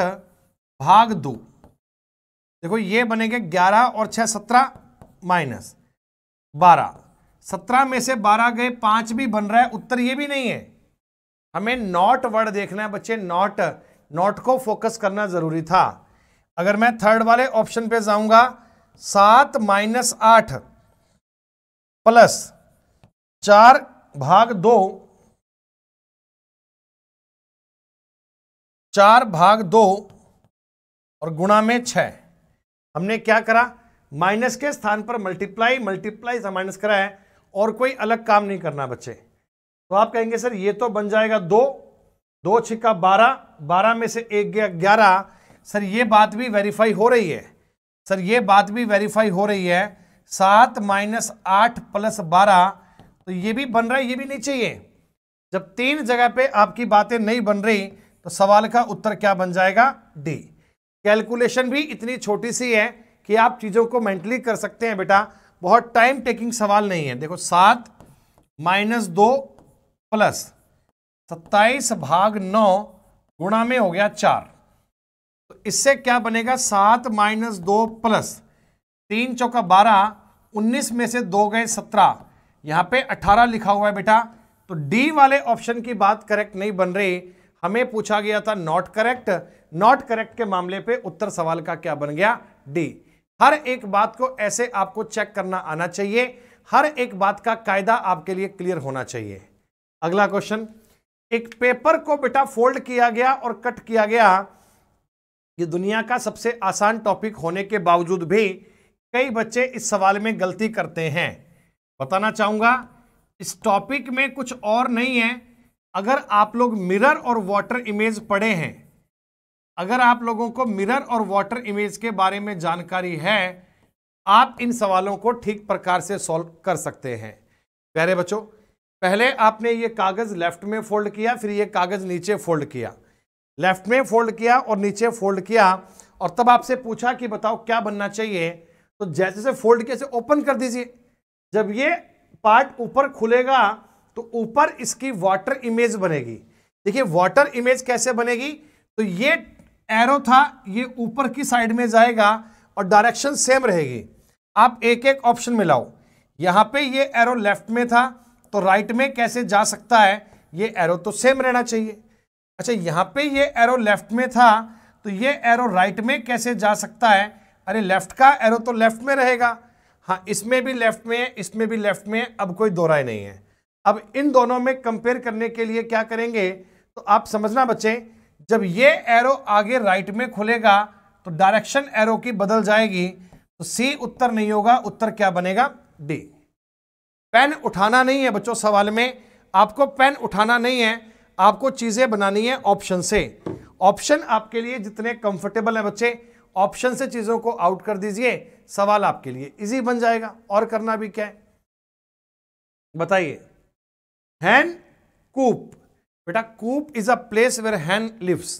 भाग दो देखो ये बनेंगे ग्यारह और छः सत्रह माइनस बारह सत्रह में से बारह गए पांच भी बन रहा है उत्तर ये भी नहीं है हमें नॉट वर्ड देखना है बच्चे नॉट नॉट को फोकस करना जरूरी था अगर मैं थर्ड वाले ऑप्शन पे जाऊंगा सात माइनस आठ प्लस चार भाग दो चार भाग दो और गुणा में छ हमने क्या करा माइनस के स्थान पर मल्टीप्लाई मल्टीप्लाई माइनस करा है और कोई अलग काम नहीं करना बच्चे तो आप कहेंगे सर ये तो बन जाएगा दो दो छिक्का बारह बारह में से एक गया ग्यारह सर ये बात भी वेरीफाई हो रही है सर ये बात भी वेरीफाई हो रही है सात माइनस आठ प्लस बारह तो ये भी बन रहा है ये भी नहीं चाहिए जब तीन जगह पे आपकी बातें नहीं बन रही तो सवाल का उत्तर क्या बन जाएगा डी कैलकुलेशन भी इतनी छोटी सी है कि आप चीज़ों को मेंटली कर सकते हैं बेटा बहुत टाइम टेकिंग सवाल नहीं है देखो सात माइनस दो प्लस सत्ताईस भाग नौ गुणा में हो गया चार तो इससे क्या बनेगा सात माइनस दो प्लस तीन चौका बारह उन्नीस में से दो गए सत्रह यहां पे अठारह लिखा हुआ है बेटा तो डी वाले ऑप्शन की बात करेक्ट नहीं बन रही हमें पूछा गया था नॉट करेक्ट नॉट करेक्ट के मामले पे उत्तर सवाल का क्या बन गया डी हर एक बात को ऐसे आपको चेक करना आना चाहिए हर एक बात का कायदा आपके लिए क्लियर होना चाहिए अगला क्वेश्चन एक पेपर को बेटा फोल्ड किया गया और कट किया गया ये दुनिया का सबसे आसान टॉपिक होने के बावजूद भी कई बच्चे इस सवाल में गलती करते हैं बताना चाहूँगा इस टॉपिक में कुछ और नहीं है अगर आप लोग मिरर और वाटर इमेज पढ़े हैं अगर आप लोगों को मिरर और वाटर इमेज के बारे में जानकारी है आप इन सवालों को ठीक प्रकार से सॉल्व कर सकते हैं प्यारे बच्चों पहले आपने ये कागज़ लेफ्ट में फोल्ड किया फिर ये कागज़ नीचे फोल्ड किया लेफ्ट में फोल्ड किया और नीचे फोल्ड किया और तब आपसे पूछा कि बताओ क्या बनना चाहिए तो जैसे से फोल्ड किया से ओपन कर दीजिए जब ये पार्ट ऊपर खुलेगा तो ऊपर इसकी वाटर इमेज बनेगी देखिए वाटर इमेज कैसे बनेगी तो ये एरो था ये ऊपर की साइड में जाएगा और डायरेक्शन सेम रहेगी आप एक एक ऑप्शन में लाओ यहाँ पे ये एरो लेफ्ट में था तो राइट में कैसे जा सकता है ये एरो तो सेम रहना चाहिए अच्छा यहाँ पे ये एरो लेफ्ट में था तो ये एरो राइट में कैसे जा सकता है अरे लेफ्ट का एरो तो लेफ्ट में रहेगा हाँ इसमें भी लेफ्ट में है इसमें भी लेफ्ट में है अब कोई दो राय नहीं है अब इन दोनों में कंपेयर करने के लिए क्या करेंगे तो आप समझना बच्चे जब ये एरो आगे राइट में खुलेगा तो डायरेक्शन एरो की बदल जाएगी तो सी उत्तर नहीं होगा उत्तर क्या बनेगा डी पेन उठाना नहीं है बच्चों सवाल में आपको पेन उठाना नहीं है आपको चीज़ें बनानी है ऑप्शन से ऑप्शन आपके लिए जितने कंफर्टेबल है बच्चे ऑप्शन से चीज़ों को आउट कर दीजिए सवाल आपके लिए इजी बन जाएगा और करना भी क्या है बताइए हैं कूप बेटा coop is a place where hen lives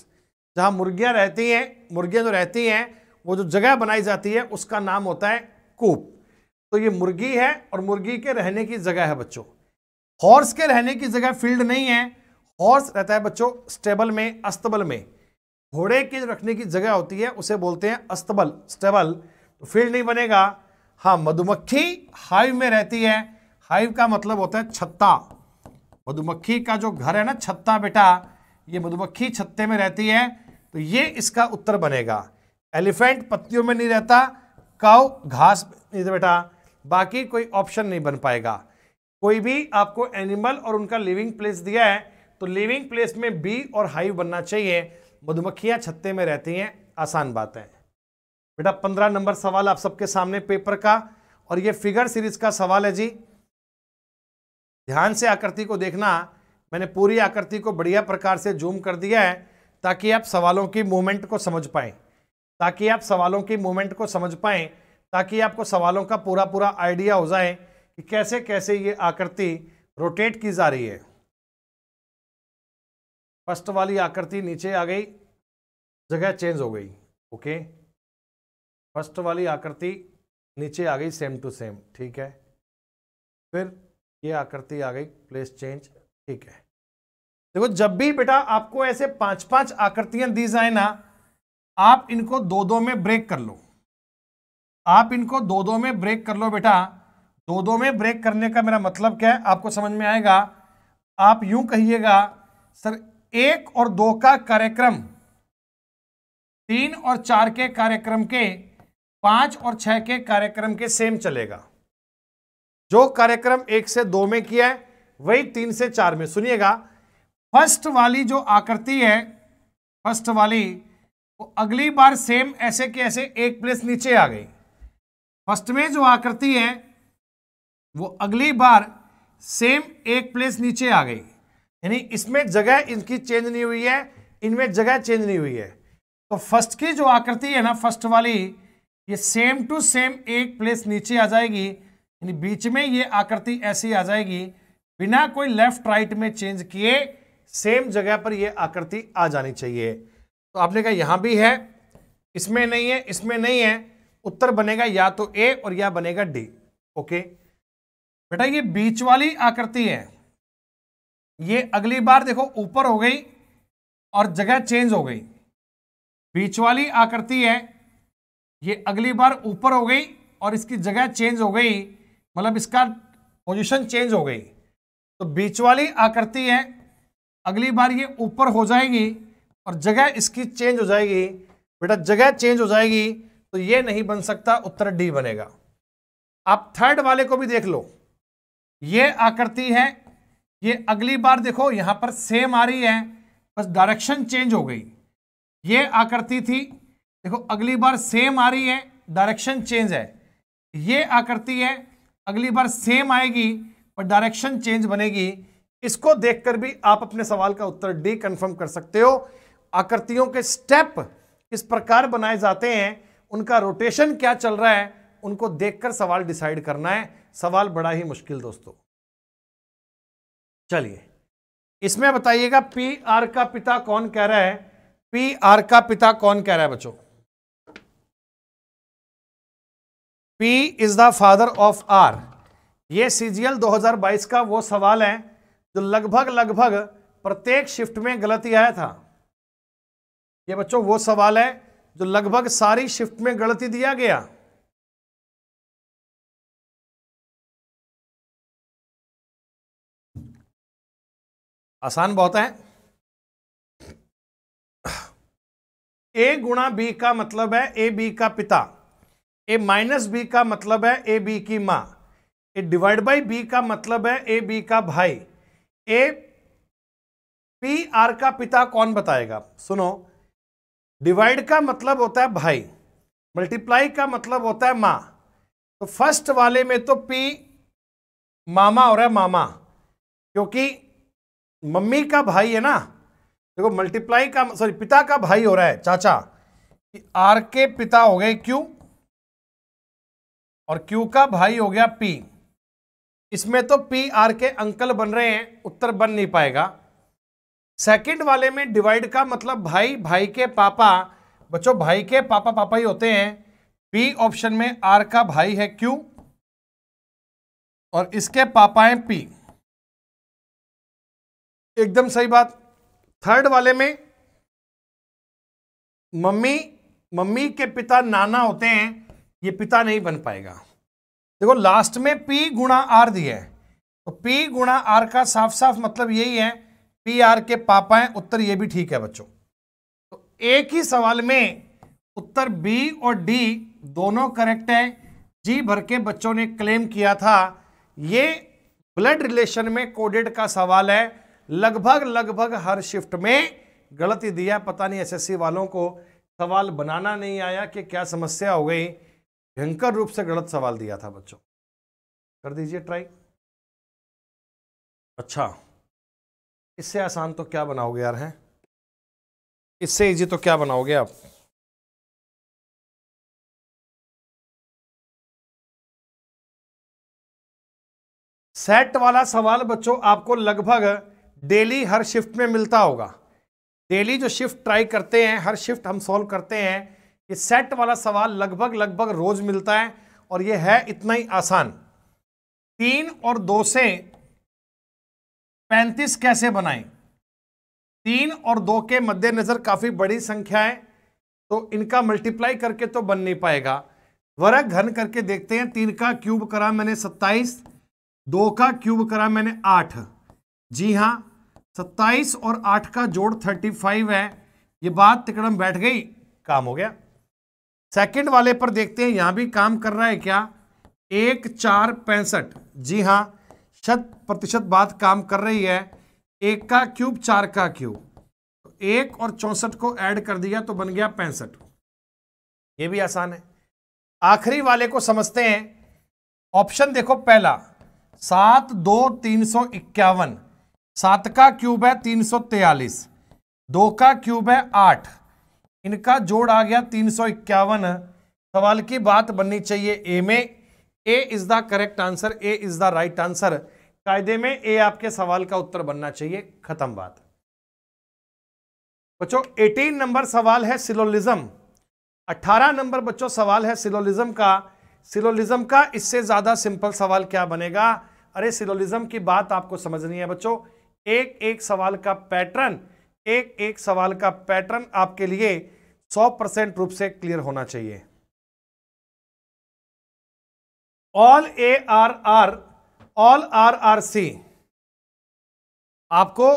जहाँ मुर्गियाँ रहती हैं मुर्गियाँ जो रहती हैं वो जो जगह बनाई जाती है उसका नाम होता है कूप तो ये मुर्गी है और मुर्गी के रहने की जगह है बच्चों हॉर्स के रहने की जगह फील्ड नहीं है हॉर्स रहता है बच्चों स्टेबल में अस्तबल में घोड़े के रखने की जगह होती है उसे बोलते हैं अस्तबल स्टेबल तो फील्ड नहीं बनेगा हाँ मधुमक्खी हाइव में रहती है हाइव का मतलब होता है छत्ता मधुमक्खी का जो घर है ना छत्ता बेटा ये मधुमक्खी छत्ते में रहती है तो ये इसका उत्तर बनेगा एलिफेंट पत्तियों में नहीं रहता काउ घास नहीं बेटा बाकी कोई ऑप्शन नहीं बन पाएगा कोई भी आपको एनिमल और उनका लिविंग प्लेस दिया है तो लिविंग प्लेस में बी और हाइव बनना चाहिए मधुमक्खियाँ छत्ते में रहती हैं आसान बात है बेटा पंद्रह नंबर सवाल आप सबके सामने पेपर का और ये फिगर सीरीज का सवाल है जी ध्यान से आकृति को देखना मैंने पूरी आकृति को बढ़िया प्रकार से जूम कर दिया है ताकि आप सवालों की मूवमेंट को समझ पाएं ताकि आप सवालों की मूवमेंट को समझ पाएं ताकि आपको सवालों का पूरा पूरा आइडिया हो जाए कि कैसे कैसे ये आकृति रोटेट की जा रही है फर्स्ट वाली आकृति नीचे आ गई जगह चेंज हो गई ओके फर्स्ट वाली आकृति नीचे आ गई सेम टू सेम ठीक है फिर ये आकृति आ गई प्लेस चेंज ठीक है देखो जब भी बेटा आपको ऐसे पांच पांच आकृतियां दी जाए ना आप इनको दो दो में ब्रेक कर लो आप इनको दो दो में ब्रेक कर लो बेटा दो दो में ब्रेक करने का मेरा मतलब क्या है आपको समझ में आएगा आप यूं कहिएगा सर एक और दो का कार्यक्रम तीन और चार के कार्यक्रम के पांच और छह के कार्यक्रम के सेम चलेगा जो कार्यक्रम एक से दो में किया है वही तीन से चार में सुनिएगा फर्स्ट वाली जो आकृति है फर्स्ट वाली वो अगली बार सेम ऐसे के ऐसे एक प्लेस नीचे आ गई फर्स्ट में जो आकृति है वो अगली बार सेम एक प्लेस नीचे आ गई यानी इसमें जगह इनकी चेंज नहीं हुई है इनमें जगह चेंज नहीं हुई है तो फर्स्ट की जो आकृति है ना फर्स्ट वाली ये सेम टू सेम एक प्लेस नीचे आ जाएगी यानी बीच में ये आकृति ऐसी आ जाएगी बिना कोई लेफ्ट राइट में चेंज किए सेम जगह पर ये आकृति आ जानी चाहिए तो आपने कहा यहां भी है इसमें नहीं है इसमें नहीं है उत्तर बनेगा या तो ए और या बनेगा डी ओके बेटा ये बीच वाली आकृति है ये अगली बार देखो ऊपर हो गई और जगह चेंज हो गई बीच वाली आकृति है ये अगली बार ऊपर हो गई और इसकी जगह चेंज हो गई मतलब इसका पोजीशन चेंज हो गई तो बीच वाली आकृति है अगली बार ये ऊपर हो जाएगी और जगह इसकी चेंज हो जाएगी बेटा जगह चेंज हो जाएगी तो ये नहीं बन सकता उत्तर डी बनेगा आप थर्ड वाले को भी देख लो ये आकृति है ये अगली बार देखो यहाँ पर सेम आ रही है बस डायरेक्शन चेंज हो गई ये आकृति थी देखो अगली बार सेम आ रही है डायरेक्शन चेंज है ये आकृति है अगली बार सेम आएगी और डायरेक्शन चेंज बनेगी इसको देखकर भी आप अपने सवाल का उत्तर डी कंफर्म कर सकते हो आकृतियों के स्टेप किस प्रकार बनाए जाते हैं उनका रोटेशन क्या चल रहा है उनको देखकर सवाल डिसाइड करना है सवाल बड़ा ही मुश्किल दोस्तों चलिए इसमें बताइएगा पी आर का पिता कौन कह रहा है पी आर का पिता कौन कह रहा है बच्चों P is the father of R ये सीजीएल 2022 का वो सवाल है जो लगभग लगभग प्रत्येक शिफ्ट में गलती आया था ये बच्चों वो सवाल है जो लगभग सारी शिफ्ट में गलती दिया गया आसान बहुत है ए गुणा बी का मतलब है ए बी का पिता ए माइनस बी का मतलब है ए बी की माँ ए डिवाइड बाई बी का मतलब है ए बी का भाई ए पी आर का पिता कौन बताएगा सुनो डिवाइड का मतलब होता है भाई मल्टीप्लाई का मतलब होता है माँ तो फर्स्ट वाले में तो पी मामा हो रहा है मामा क्योंकि मम्मी का भाई है ना देखो मल्टीप्लाई का सॉरी पिता का भाई हो रहा है चाचा आर के पिता हो गए क्यों और क्यू का भाई हो गया पी इसमें तो पी आर के अंकल बन रहे हैं उत्तर बन नहीं पाएगा सेकंड वाले में डिवाइड का मतलब भाई भाई के पापा बच्चों भाई के पापा पापा ही होते हैं पी ऑप्शन में आर का भाई है क्यू और इसके पापा हैं पी एकदम सही बात थर्ड वाले में मम्मी मम्मी के पिता नाना होते हैं ये पिता नहीं बन पाएगा देखो लास्ट में पी गुणा आर दिया है तो पी गुणा आर का साफ साफ मतलब यही है पी आर के पापा हैं उत्तर ये भी ठीक है बच्चों तो एक ही सवाल में उत्तर बी और डी दोनों करेक्ट है जी भर के बच्चों ने क्लेम किया था ये ब्लड रिलेशन में कोडेड का सवाल है लगभग लगभग हर शिफ्ट में गलती दिया पता नहीं एसएससी वालों को सवाल बनाना नहीं आया कि क्या समस्या हो गई भयंकर रूप से गलत सवाल दिया था बच्चों कर दीजिए ट्राई अच्छा इससे आसान तो क्या बनाओगे यार हैं इससे इजी तो क्या बनाओगे आप सेट वाला सवाल बच्चों आपको लगभग डेली हर शिफ्ट में मिलता होगा डेली जो शिफ्ट ट्राई करते हैं हर शिफ्ट हम सॉल्व करते हैं ये सेट वाला सवाल लगभग लगभग रोज मिलता है और ये है इतना ही आसान तीन और दो से पैंतीस कैसे बनाएं तीन और दो के मद्देनजर काफी बड़ी संख्या है तो इनका मल्टीप्लाई करके तो बन नहीं पाएगा वर्ग घन करके देखते हैं तीन का क्यूब करा मैंने सत्ताईस दो का क्यूब करा मैंने आठ जी हाँ सत्ताईस और आठ का जोड़ थर्टी फाइव है ये बात तिकड़म बैठ गई काम हो गया सेकंड वाले पर देखते हैं यहां भी काम कर रहा है क्या एक चार पैंसठ जी हां शत प्रतिशत बात काम कर रही है एक का क्यूब चार का क्यूब तो एक और चौसठ को ऐड कर दिया तो बन गया पैंसठ ये भी आसान है आखिरी वाले को समझते हैं ऑप्शन देखो पहला सात दो तीन सौ इक्यावन सात का क्यूब है तीन सौ तेयालीस दो का क्यूब है आठ इनका जोड़ आ गया तीन सौ इक्यावन सवाल की बात बननी चाहिए ए में A is the correct answer A is the right answer कायदे में ए आपके सवाल का उत्तर बनना चाहिए खत्म बात बच्चों 18 नंबर सवाल है सिलोलिज्म 18 नंबर बच्चों सवाल है सिलोलिज्म का सिलोलिज्म का इससे ज्यादा सिंपल सवाल क्या बनेगा अरे सिलोलिज्म की बात आपको समझनी है बच्चों एक एक सवाल का पैटर्न एक एक सवाल का पैटर्न आपके लिए 100 परसेंट रूप से क्लियर होना चाहिए all A are R all R are C आपको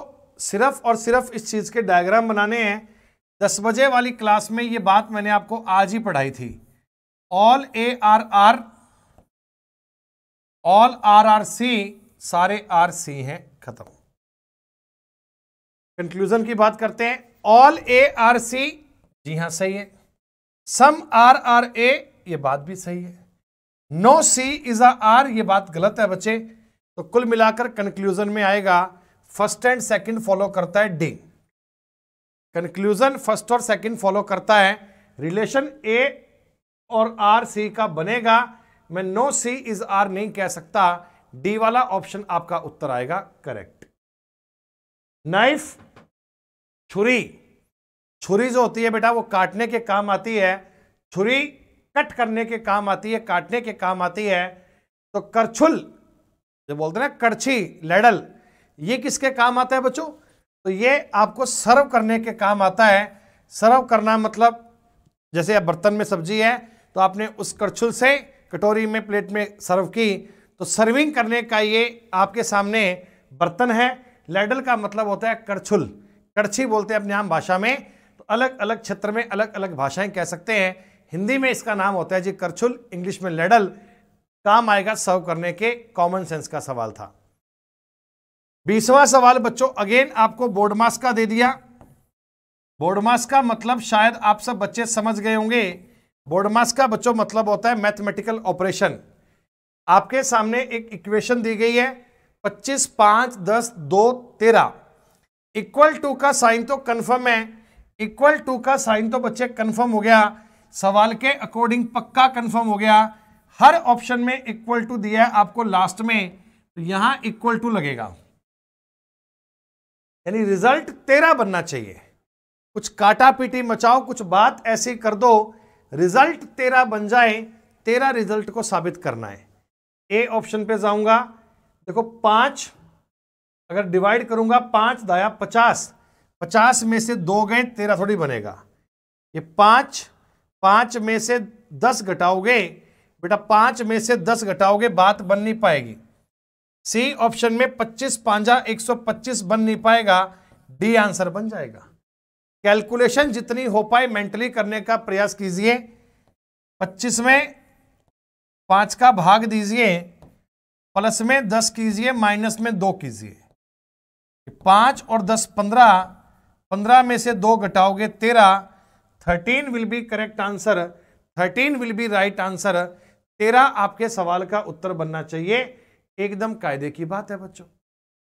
सिर्फ और सिर्फ इस चीज के डायग्राम बनाने हैं दस बजे वाली क्लास में ये बात मैंने आपको आज ही पढ़ाई थी all A are R all R are C सारे आर सी हैं खत्म कंक्लूजन की बात करते हैं ऑल ए आर सी जी हां सही है सम आर आर ए ये बात भी सही है no C is a R ये बात गलत है बच्चे तो कुल मिलाकर कंक्लूजन में आएगा फर्स्ट एंड सेकंड फॉलो करता है डी कंक्लूजन फर्स्ट और सेकंड फॉलो करता है रिलेशन ए और आर सी का बनेगा मैं नो सी इज आर नहीं कह सकता डी वाला ऑप्शन आपका उत्तर आएगा करेक्ट नाइफ छुरी छुरी जो होती है बेटा वो काटने के काम आती है छुरी कट करने के काम आती है काटने के काम आती है तो करछुल जो बोलते हैं ना करछी लैडल ये किसके काम आता है बच्चों तो ये आपको सर्व करने के काम आता है सर्व करना मतलब जैसे आप बर्तन में सब्जी है तो आपने उस करछुल से कटोरी में प्लेट में सर्व की तो सर्विंग करने का ये आपके सामने बर्तन है लैडल का मतलब होता है करछुल कड़छी बोलते हैं अपने आम भाषा में तो अलग अलग क्षेत्र में अलग अलग भाषाएं कह सकते हैं हिंदी में इसका नाम होता है जी करछुल इंग्लिश में लेडल काम आएगा सर्व करने के कॉमन सेंस का सवाल था बीसवा सवाल बच्चों अगेन आपको बोर्डमास का दे दिया बोर्डमास का मतलब शायद आप सब बच्चे समझ गए होंगे बोर्डमास का बच्चों मतलब होता है मैथमेटिकल ऑपरेशन आपके सामने एक इक्वेशन दी गई है 25 5 10 2 13 इक्वल टू का साइन तो कंफर्म है इक्वल टू का साइन तो बच्चे कंफर्म हो गया सवाल के अकॉर्डिंग पक्का कंफर्म हो गया हर ऑप्शन में इक्वल टू दिया है आपको लास्ट में तो यहां इक्वल टू लगेगा यानी रिजल्ट तेरा बनना चाहिए कुछ काटा पीटी मचाओ कुछ बात ऐसी कर दो रिजल्ट तेरा बन जाए तेरा रिजल्ट को साबित करना है ए ऑप्शन पे जाऊंगा देखो पांच अगर डिवाइड करूंगा पाँच दाया पचास पचास में से दो गए तेरह थोड़ी बनेगा ये पाँच पाँच में से दस घटाओगे बेटा पाँच में से दस घटाओगे बात बन नहीं पाएगी सी ऑप्शन में पच्चीस पांजा एक सौ पच्चीस बन नहीं पाएगा डी आंसर बन जाएगा कैलकुलेशन जितनी हो पाए मेंटली करने का प्रयास कीजिए पच्चीस में पाँच का भाग दीजिए प्लस में दस कीजिए माइनस में दो कीजिए पांच और दस पंद्रह पंद्रह में से दो घटाओगे तेरह thirteen will be correct answer thirteen will be right answer तेरह आपके सवाल का उत्तर बनना चाहिए एकदम कायदे की बात है बच्चों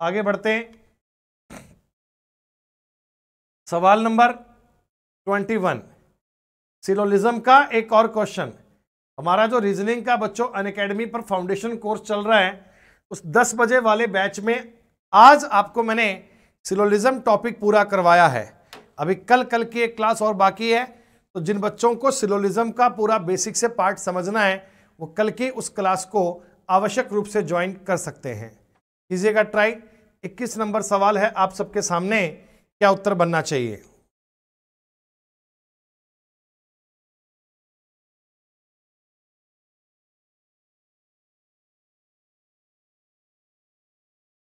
आगे बढ़ते हैं सवाल नंबर ट्वेंटी वन सिलोलिज्म का एक और क्वेश्चन हमारा जो रीजनिंग का बच्चों अन पर फाउंडेशन कोर्स चल रहा है उस 10 बजे वाले बैच में आज आपको मैंने सिलोलिज्म टॉपिक पूरा करवाया है अभी कल कल की एक क्लास और बाकी है तो जिन बच्चों को सिलोलिज्म का पूरा बेसिक से पार्ट समझना है वो कल की उस क्लास को आवश्यक रूप से ज्वाइन कर सकते हैं कीजिएगा ट्राई 21 नंबर सवाल है आप सबके सामने क्या उत्तर बनना चाहिए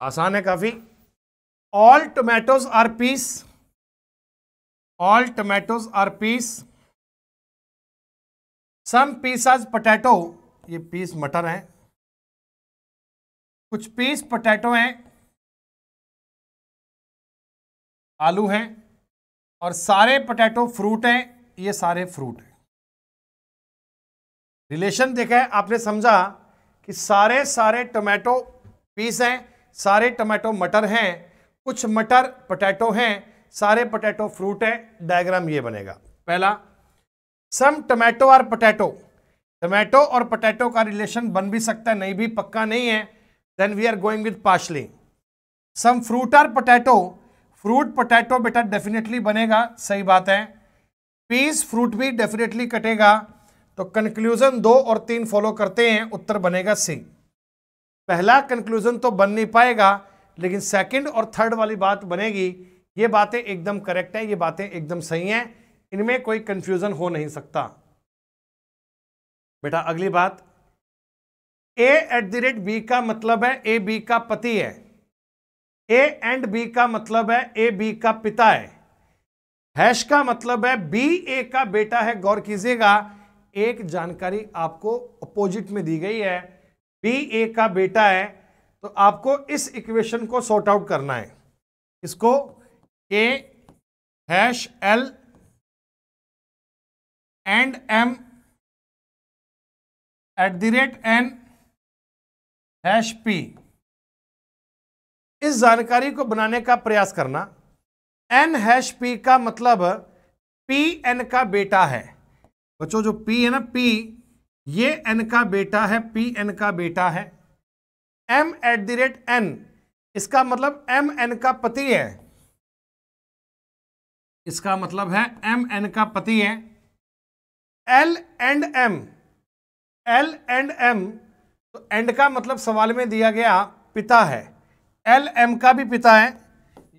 आसान है काफी all tomatoes are peas all tomatoes are peas some peas potato ये पीस मटर है कुछ पीस पोटैटो हैं आलू हैं और सारे पोटैटो फ्रूट हैं ये सारे फ्रूट हैं रिलेशन देखा है आपने समझा कि सारे सारे टोमेटो पीस हैं सारे टमाटो मटर हैं कुछ मटर पोटैटो हैं सारे पोटैटो फ्रूट हैं डायग्राम ये बनेगा पहला सम टमाटो और पोटैटो टमाटो और पोटैटो का रिलेशन बन भी सकता है नहीं भी पक्का नहीं है then we are going with partially some fruit are potato fruit potato बेटा डेफिनेटली बनेगा सही बात है पीस फ्रूट भी डेफिनेटली कटेगा तो कंक्लूजन दो और तीन फॉलो करते हैं उत्तर बनेगा सी पहला कंक्लूजन तो बन नहीं पाएगा लेकिन सेकंड और थर्ड वाली बात बनेगी ये बातें एकदम करेक्ट हैं ये बातें एकदम सही हैं इनमें कोई कंफ्यूजन हो नहीं सकता बेटा अगली बात A at the rate B का मतलब है ए बी का पति है ए एंड बी का मतलब है ए बी का पिता है हैश का मतलब है बी ए का बेटा है गौर कीजिएगा एक जानकारी आपको अपोजिट में दी गई है बी ए का बेटा है तो आपको इस इक्वेशन को सॉर्ट आउट करना है इसको A hash L and M at the rate N hash P इस जानकारी को बनाने का प्रयास करना एन हैश पी का मतलब पी एन का बेटा है बच्चों जो पी है ना पी ये एन का बेटा है पी एन का बेटा है M at the rate N इसका मतलब एम एन का पति है इसका मतलब है एम एन का पति है L and M L and M तो एंड का मतलब सवाल में दिया गया पिता है एल एम का भी पिता है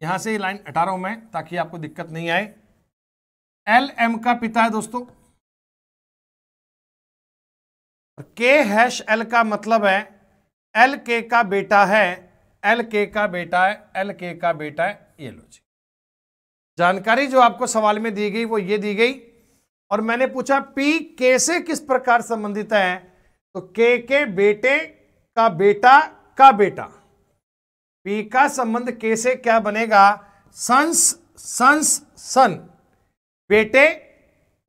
यहां से लाइन हटा रहा हूं मैं ताकि आपको दिक्कत नहीं आए एल एम का पिता है दोस्तों के हैश एल का मतलब है एल के का बेटा है एल के का बेटा है एल के का बेटा है ये लो जी जानकारी जो आपको सवाल में दी गई वो ये दी गई और मैंने पूछा पी के से किस प्रकार संबंधित है तो के के बेटे का बेटा का बेटा पी का संबंध के से क्या बनेगा सन्स संस सन बेटे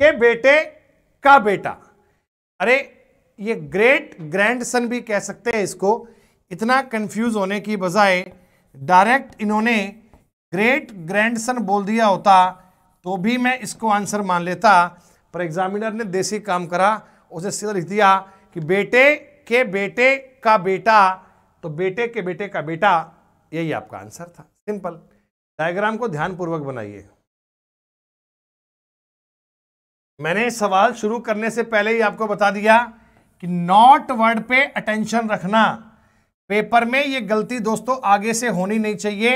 के बेटे का बेटा अरे ये ग्रेट ग्रैंडसन भी कह सकते हैं इसको इतना कंफ्यूज होने की बजाय डायरेक्ट इन्होंने ग्रेट ग्रैंडसन बोल दिया होता तो भी मैं इसको आंसर मान लेता पर एग्जामिनर ने देसी काम करा उसे सीधा लिख दिया कि बेटे के बेटे का बेटा तो बेटे के बेटे का बेटा यही आपका आंसर था सिंपल डायग्राम को ध्यानपूर्वक बनाइए मैंने सवाल शुरू करने से पहले ही आपको बता दिया कि नॉट वर्ड पे अटेंशन रखना पेपर में ये गलती दोस्तों आगे से होनी नहीं चाहिए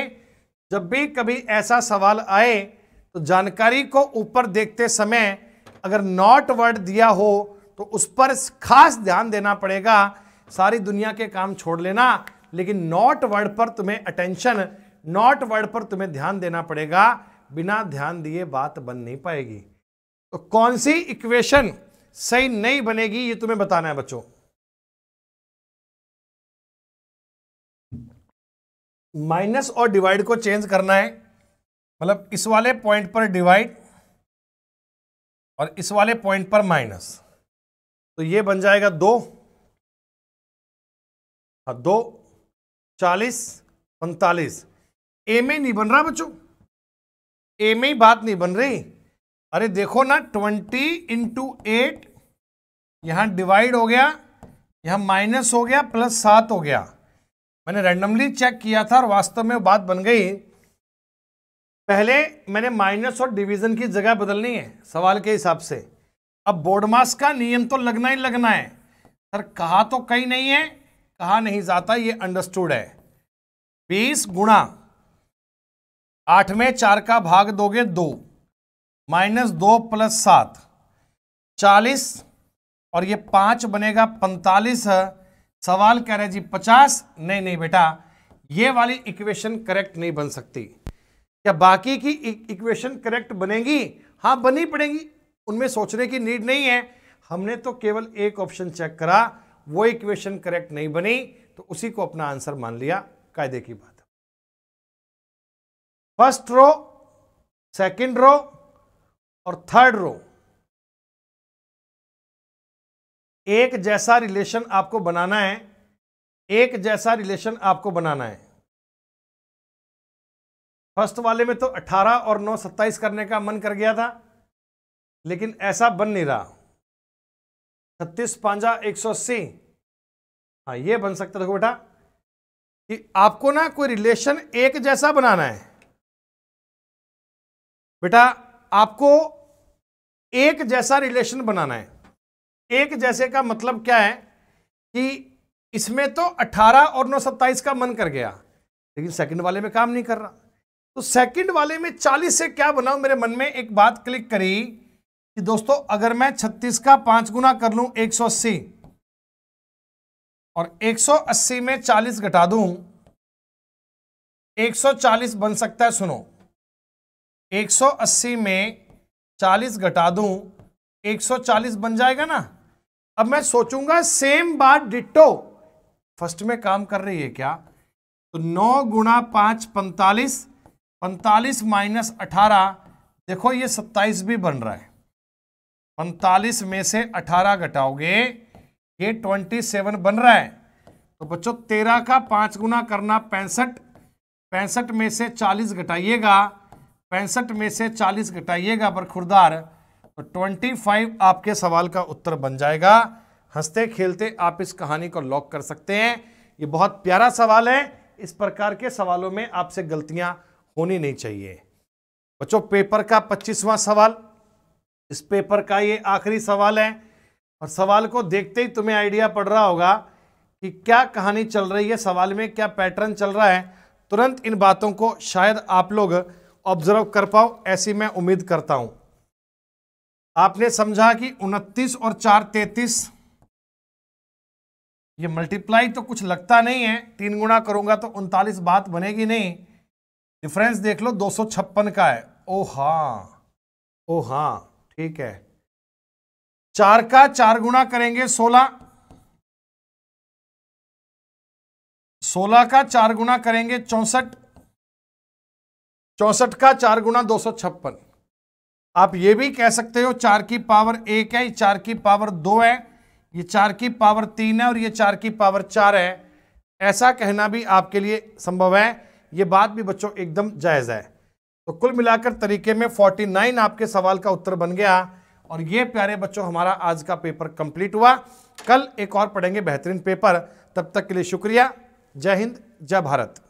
जब भी कभी ऐसा सवाल आए तो जानकारी को ऊपर देखते समय अगर नॉट वर्ड दिया हो तो उस पर खास ध्यान देना पड़ेगा सारी दुनिया के काम छोड़ लेना लेकिन नॉट वर्ड पर तुम्हें अटेंशन नॉट वर्ड पर तुम्हें ध्यान देना पड़ेगा बिना ध्यान दिए बात बन नहीं पाएगी तो कौन सी इक्वेशन सही नहीं बनेगी ये तुम्हें बताना है बच्चों माइनस और डिवाइड को चेंज करना है मतलब इस वाले पॉइंट पर डिवाइड और इस वाले पॉइंट पर माइनस तो ये बन जाएगा दो हाँ दो चालीस पैंतालीस ए में नहीं बन रहा बच्चों ए में ही बात नहीं बन रही अरे देखो ना ट्वेंटी इंटू एट यहाँ डिवाइड हो गया यहाँ माइनस हो गया प्लस सात हो गया मैंने रैंडमली चेक किया था और वास्तव में बात बन गई पहले मैंने माइनस और डिवीजन की जगह बदलनी है सवाल के हिसाब से अब बोर्डमास का नियम तो लगना ही लगना है सर कहा तो कहीं नहीं है कहा नहीं जाता ये अंडरस्टूड है बीस गुणा आठ में चार का भाग दोगे दो माइनस दो प्लस सात चालीस और ये पांच बनेगा पैंतालीस सवाल कह रहे जी पचास नहीं नहीं बेटा ये वाली इक्वेशन करेक्ट नहीं बन सकती क्या बाकी की इक्वेशन करेक्ट बनेगी हाँ बनी पड़ेगी उनमें सोचने की नीड नहीं है हमने तो केवल एक ऑप्शन चेक करा वो इक्वेशन करेक्ट नहीं बनी तो उसी को अपना आंसर मान लिया कायदे की बात फर्स्ट रो सेकंड रो और थर्ड रो एक जैसा रिलेशन आपको बनाना है एक जैसा रिलेशन आपको बनाना है फर्स्ट वाले में तो 18 और 9 27 करने का मन कर गया था लेकिन ऐसा बन नहीं रहा छत्तीस पांजा एक सौ अस्सी हाँ ये बन सकता देखो बेटा कि आपको ना कोई रिलेशन एक जैसा बनाना है बेटा आपको एक जैसा रिलेशन बनाना है एक जैसे का मतलब क्या है कि इसमें तो 18 और नौ सत्ताईस का मन कर गया लेकिन सेकंड वाले में काम नहीं कर रहा तो सेकंड वाले में 40 से क्या बनाऊं मेरे मन में एक बात क्लिक करी कि दोस्तों अगर मैं 36 का पांच गुना कर लूं 180 और 180 में 40 घटा दूं 140 बन सकता है सुनो 180 में 40 घटा दूं 140 बन जाएगा ना अब मैं सोचूंगा सेम बात डिटो फर्स्ट में काम कर रही है क्या तो नौ गुणा पाँच पैंतालीस पैंतालीस माइनस अठारह देखो ये सत्ताईस भी बन रहा है पैंतालीस में से अठारह घटाओगे ये ट्वेंटी सेवन बन रहा है तो बच्चों तेरह का पाँच गुना करना पैंसठ पैंसठ में से चालीस घटाइएगा पैंसठ में से चालीस घटाइएगा खुरदार तो ट्वेंटी फाइव आपके सवाल का उत्तर बन जाएगा हंसते खेलते आप इस कहानी को लॉक कर सकते हैं ये बहुत प्यारा सवाल है इस प्रकार के सवालों में आपसे गलतियां होनी नहीं चाहिए बच्चों पेपर का पच्चीसवा सवाल इस पेपर का ये आखिरी सवाल है और सवाल को देखते ही तुम्हें आइडिया पड़ रहा होगा कि क्या कहानी चल रही है सवाल में क्या पैटर्न चल रहा है तुरंत इन बातों को शायद आप लोग ऑब्जर्व कर पाओ ऐसी मैं उम्मीद करता हूं आपने समझा कि 29 और चार तैतीस ये मल्टीप्लाई तो कुछ लगता नहीं है तीन गुणा करूंगा तो उनतालीस बात बनेगी नहीं डिफरेंस देख लो दो का है ओ हाँ ओ हाँ ठीक है चार का चार गुणा करेंगे सोलह सोलह का चार गुणा करेंगे चौसठ चौसठ का चार गुना दो सौ छप्पन आप ये भी कह सकते हो चार की पावर एक है चार की पावर दो है ये चार की पावर तीन है और ये चार की पावर चार है ऐसा कहना भी आपके लिए संभव है ये बात भी बच्चों एकदम जायज़ है तो कुल मिलाकर तरीके में फोर्टी नाइन आपके सवाल का उत्तर बन गया और ये प्यारे बच्चों हमारा आज का पेपर कंप्लीट हुआ कल एक और पढ़ेंगे बेहतरीन पेपर तब तक के लिए शुक्रिया जय हिंद जय भारत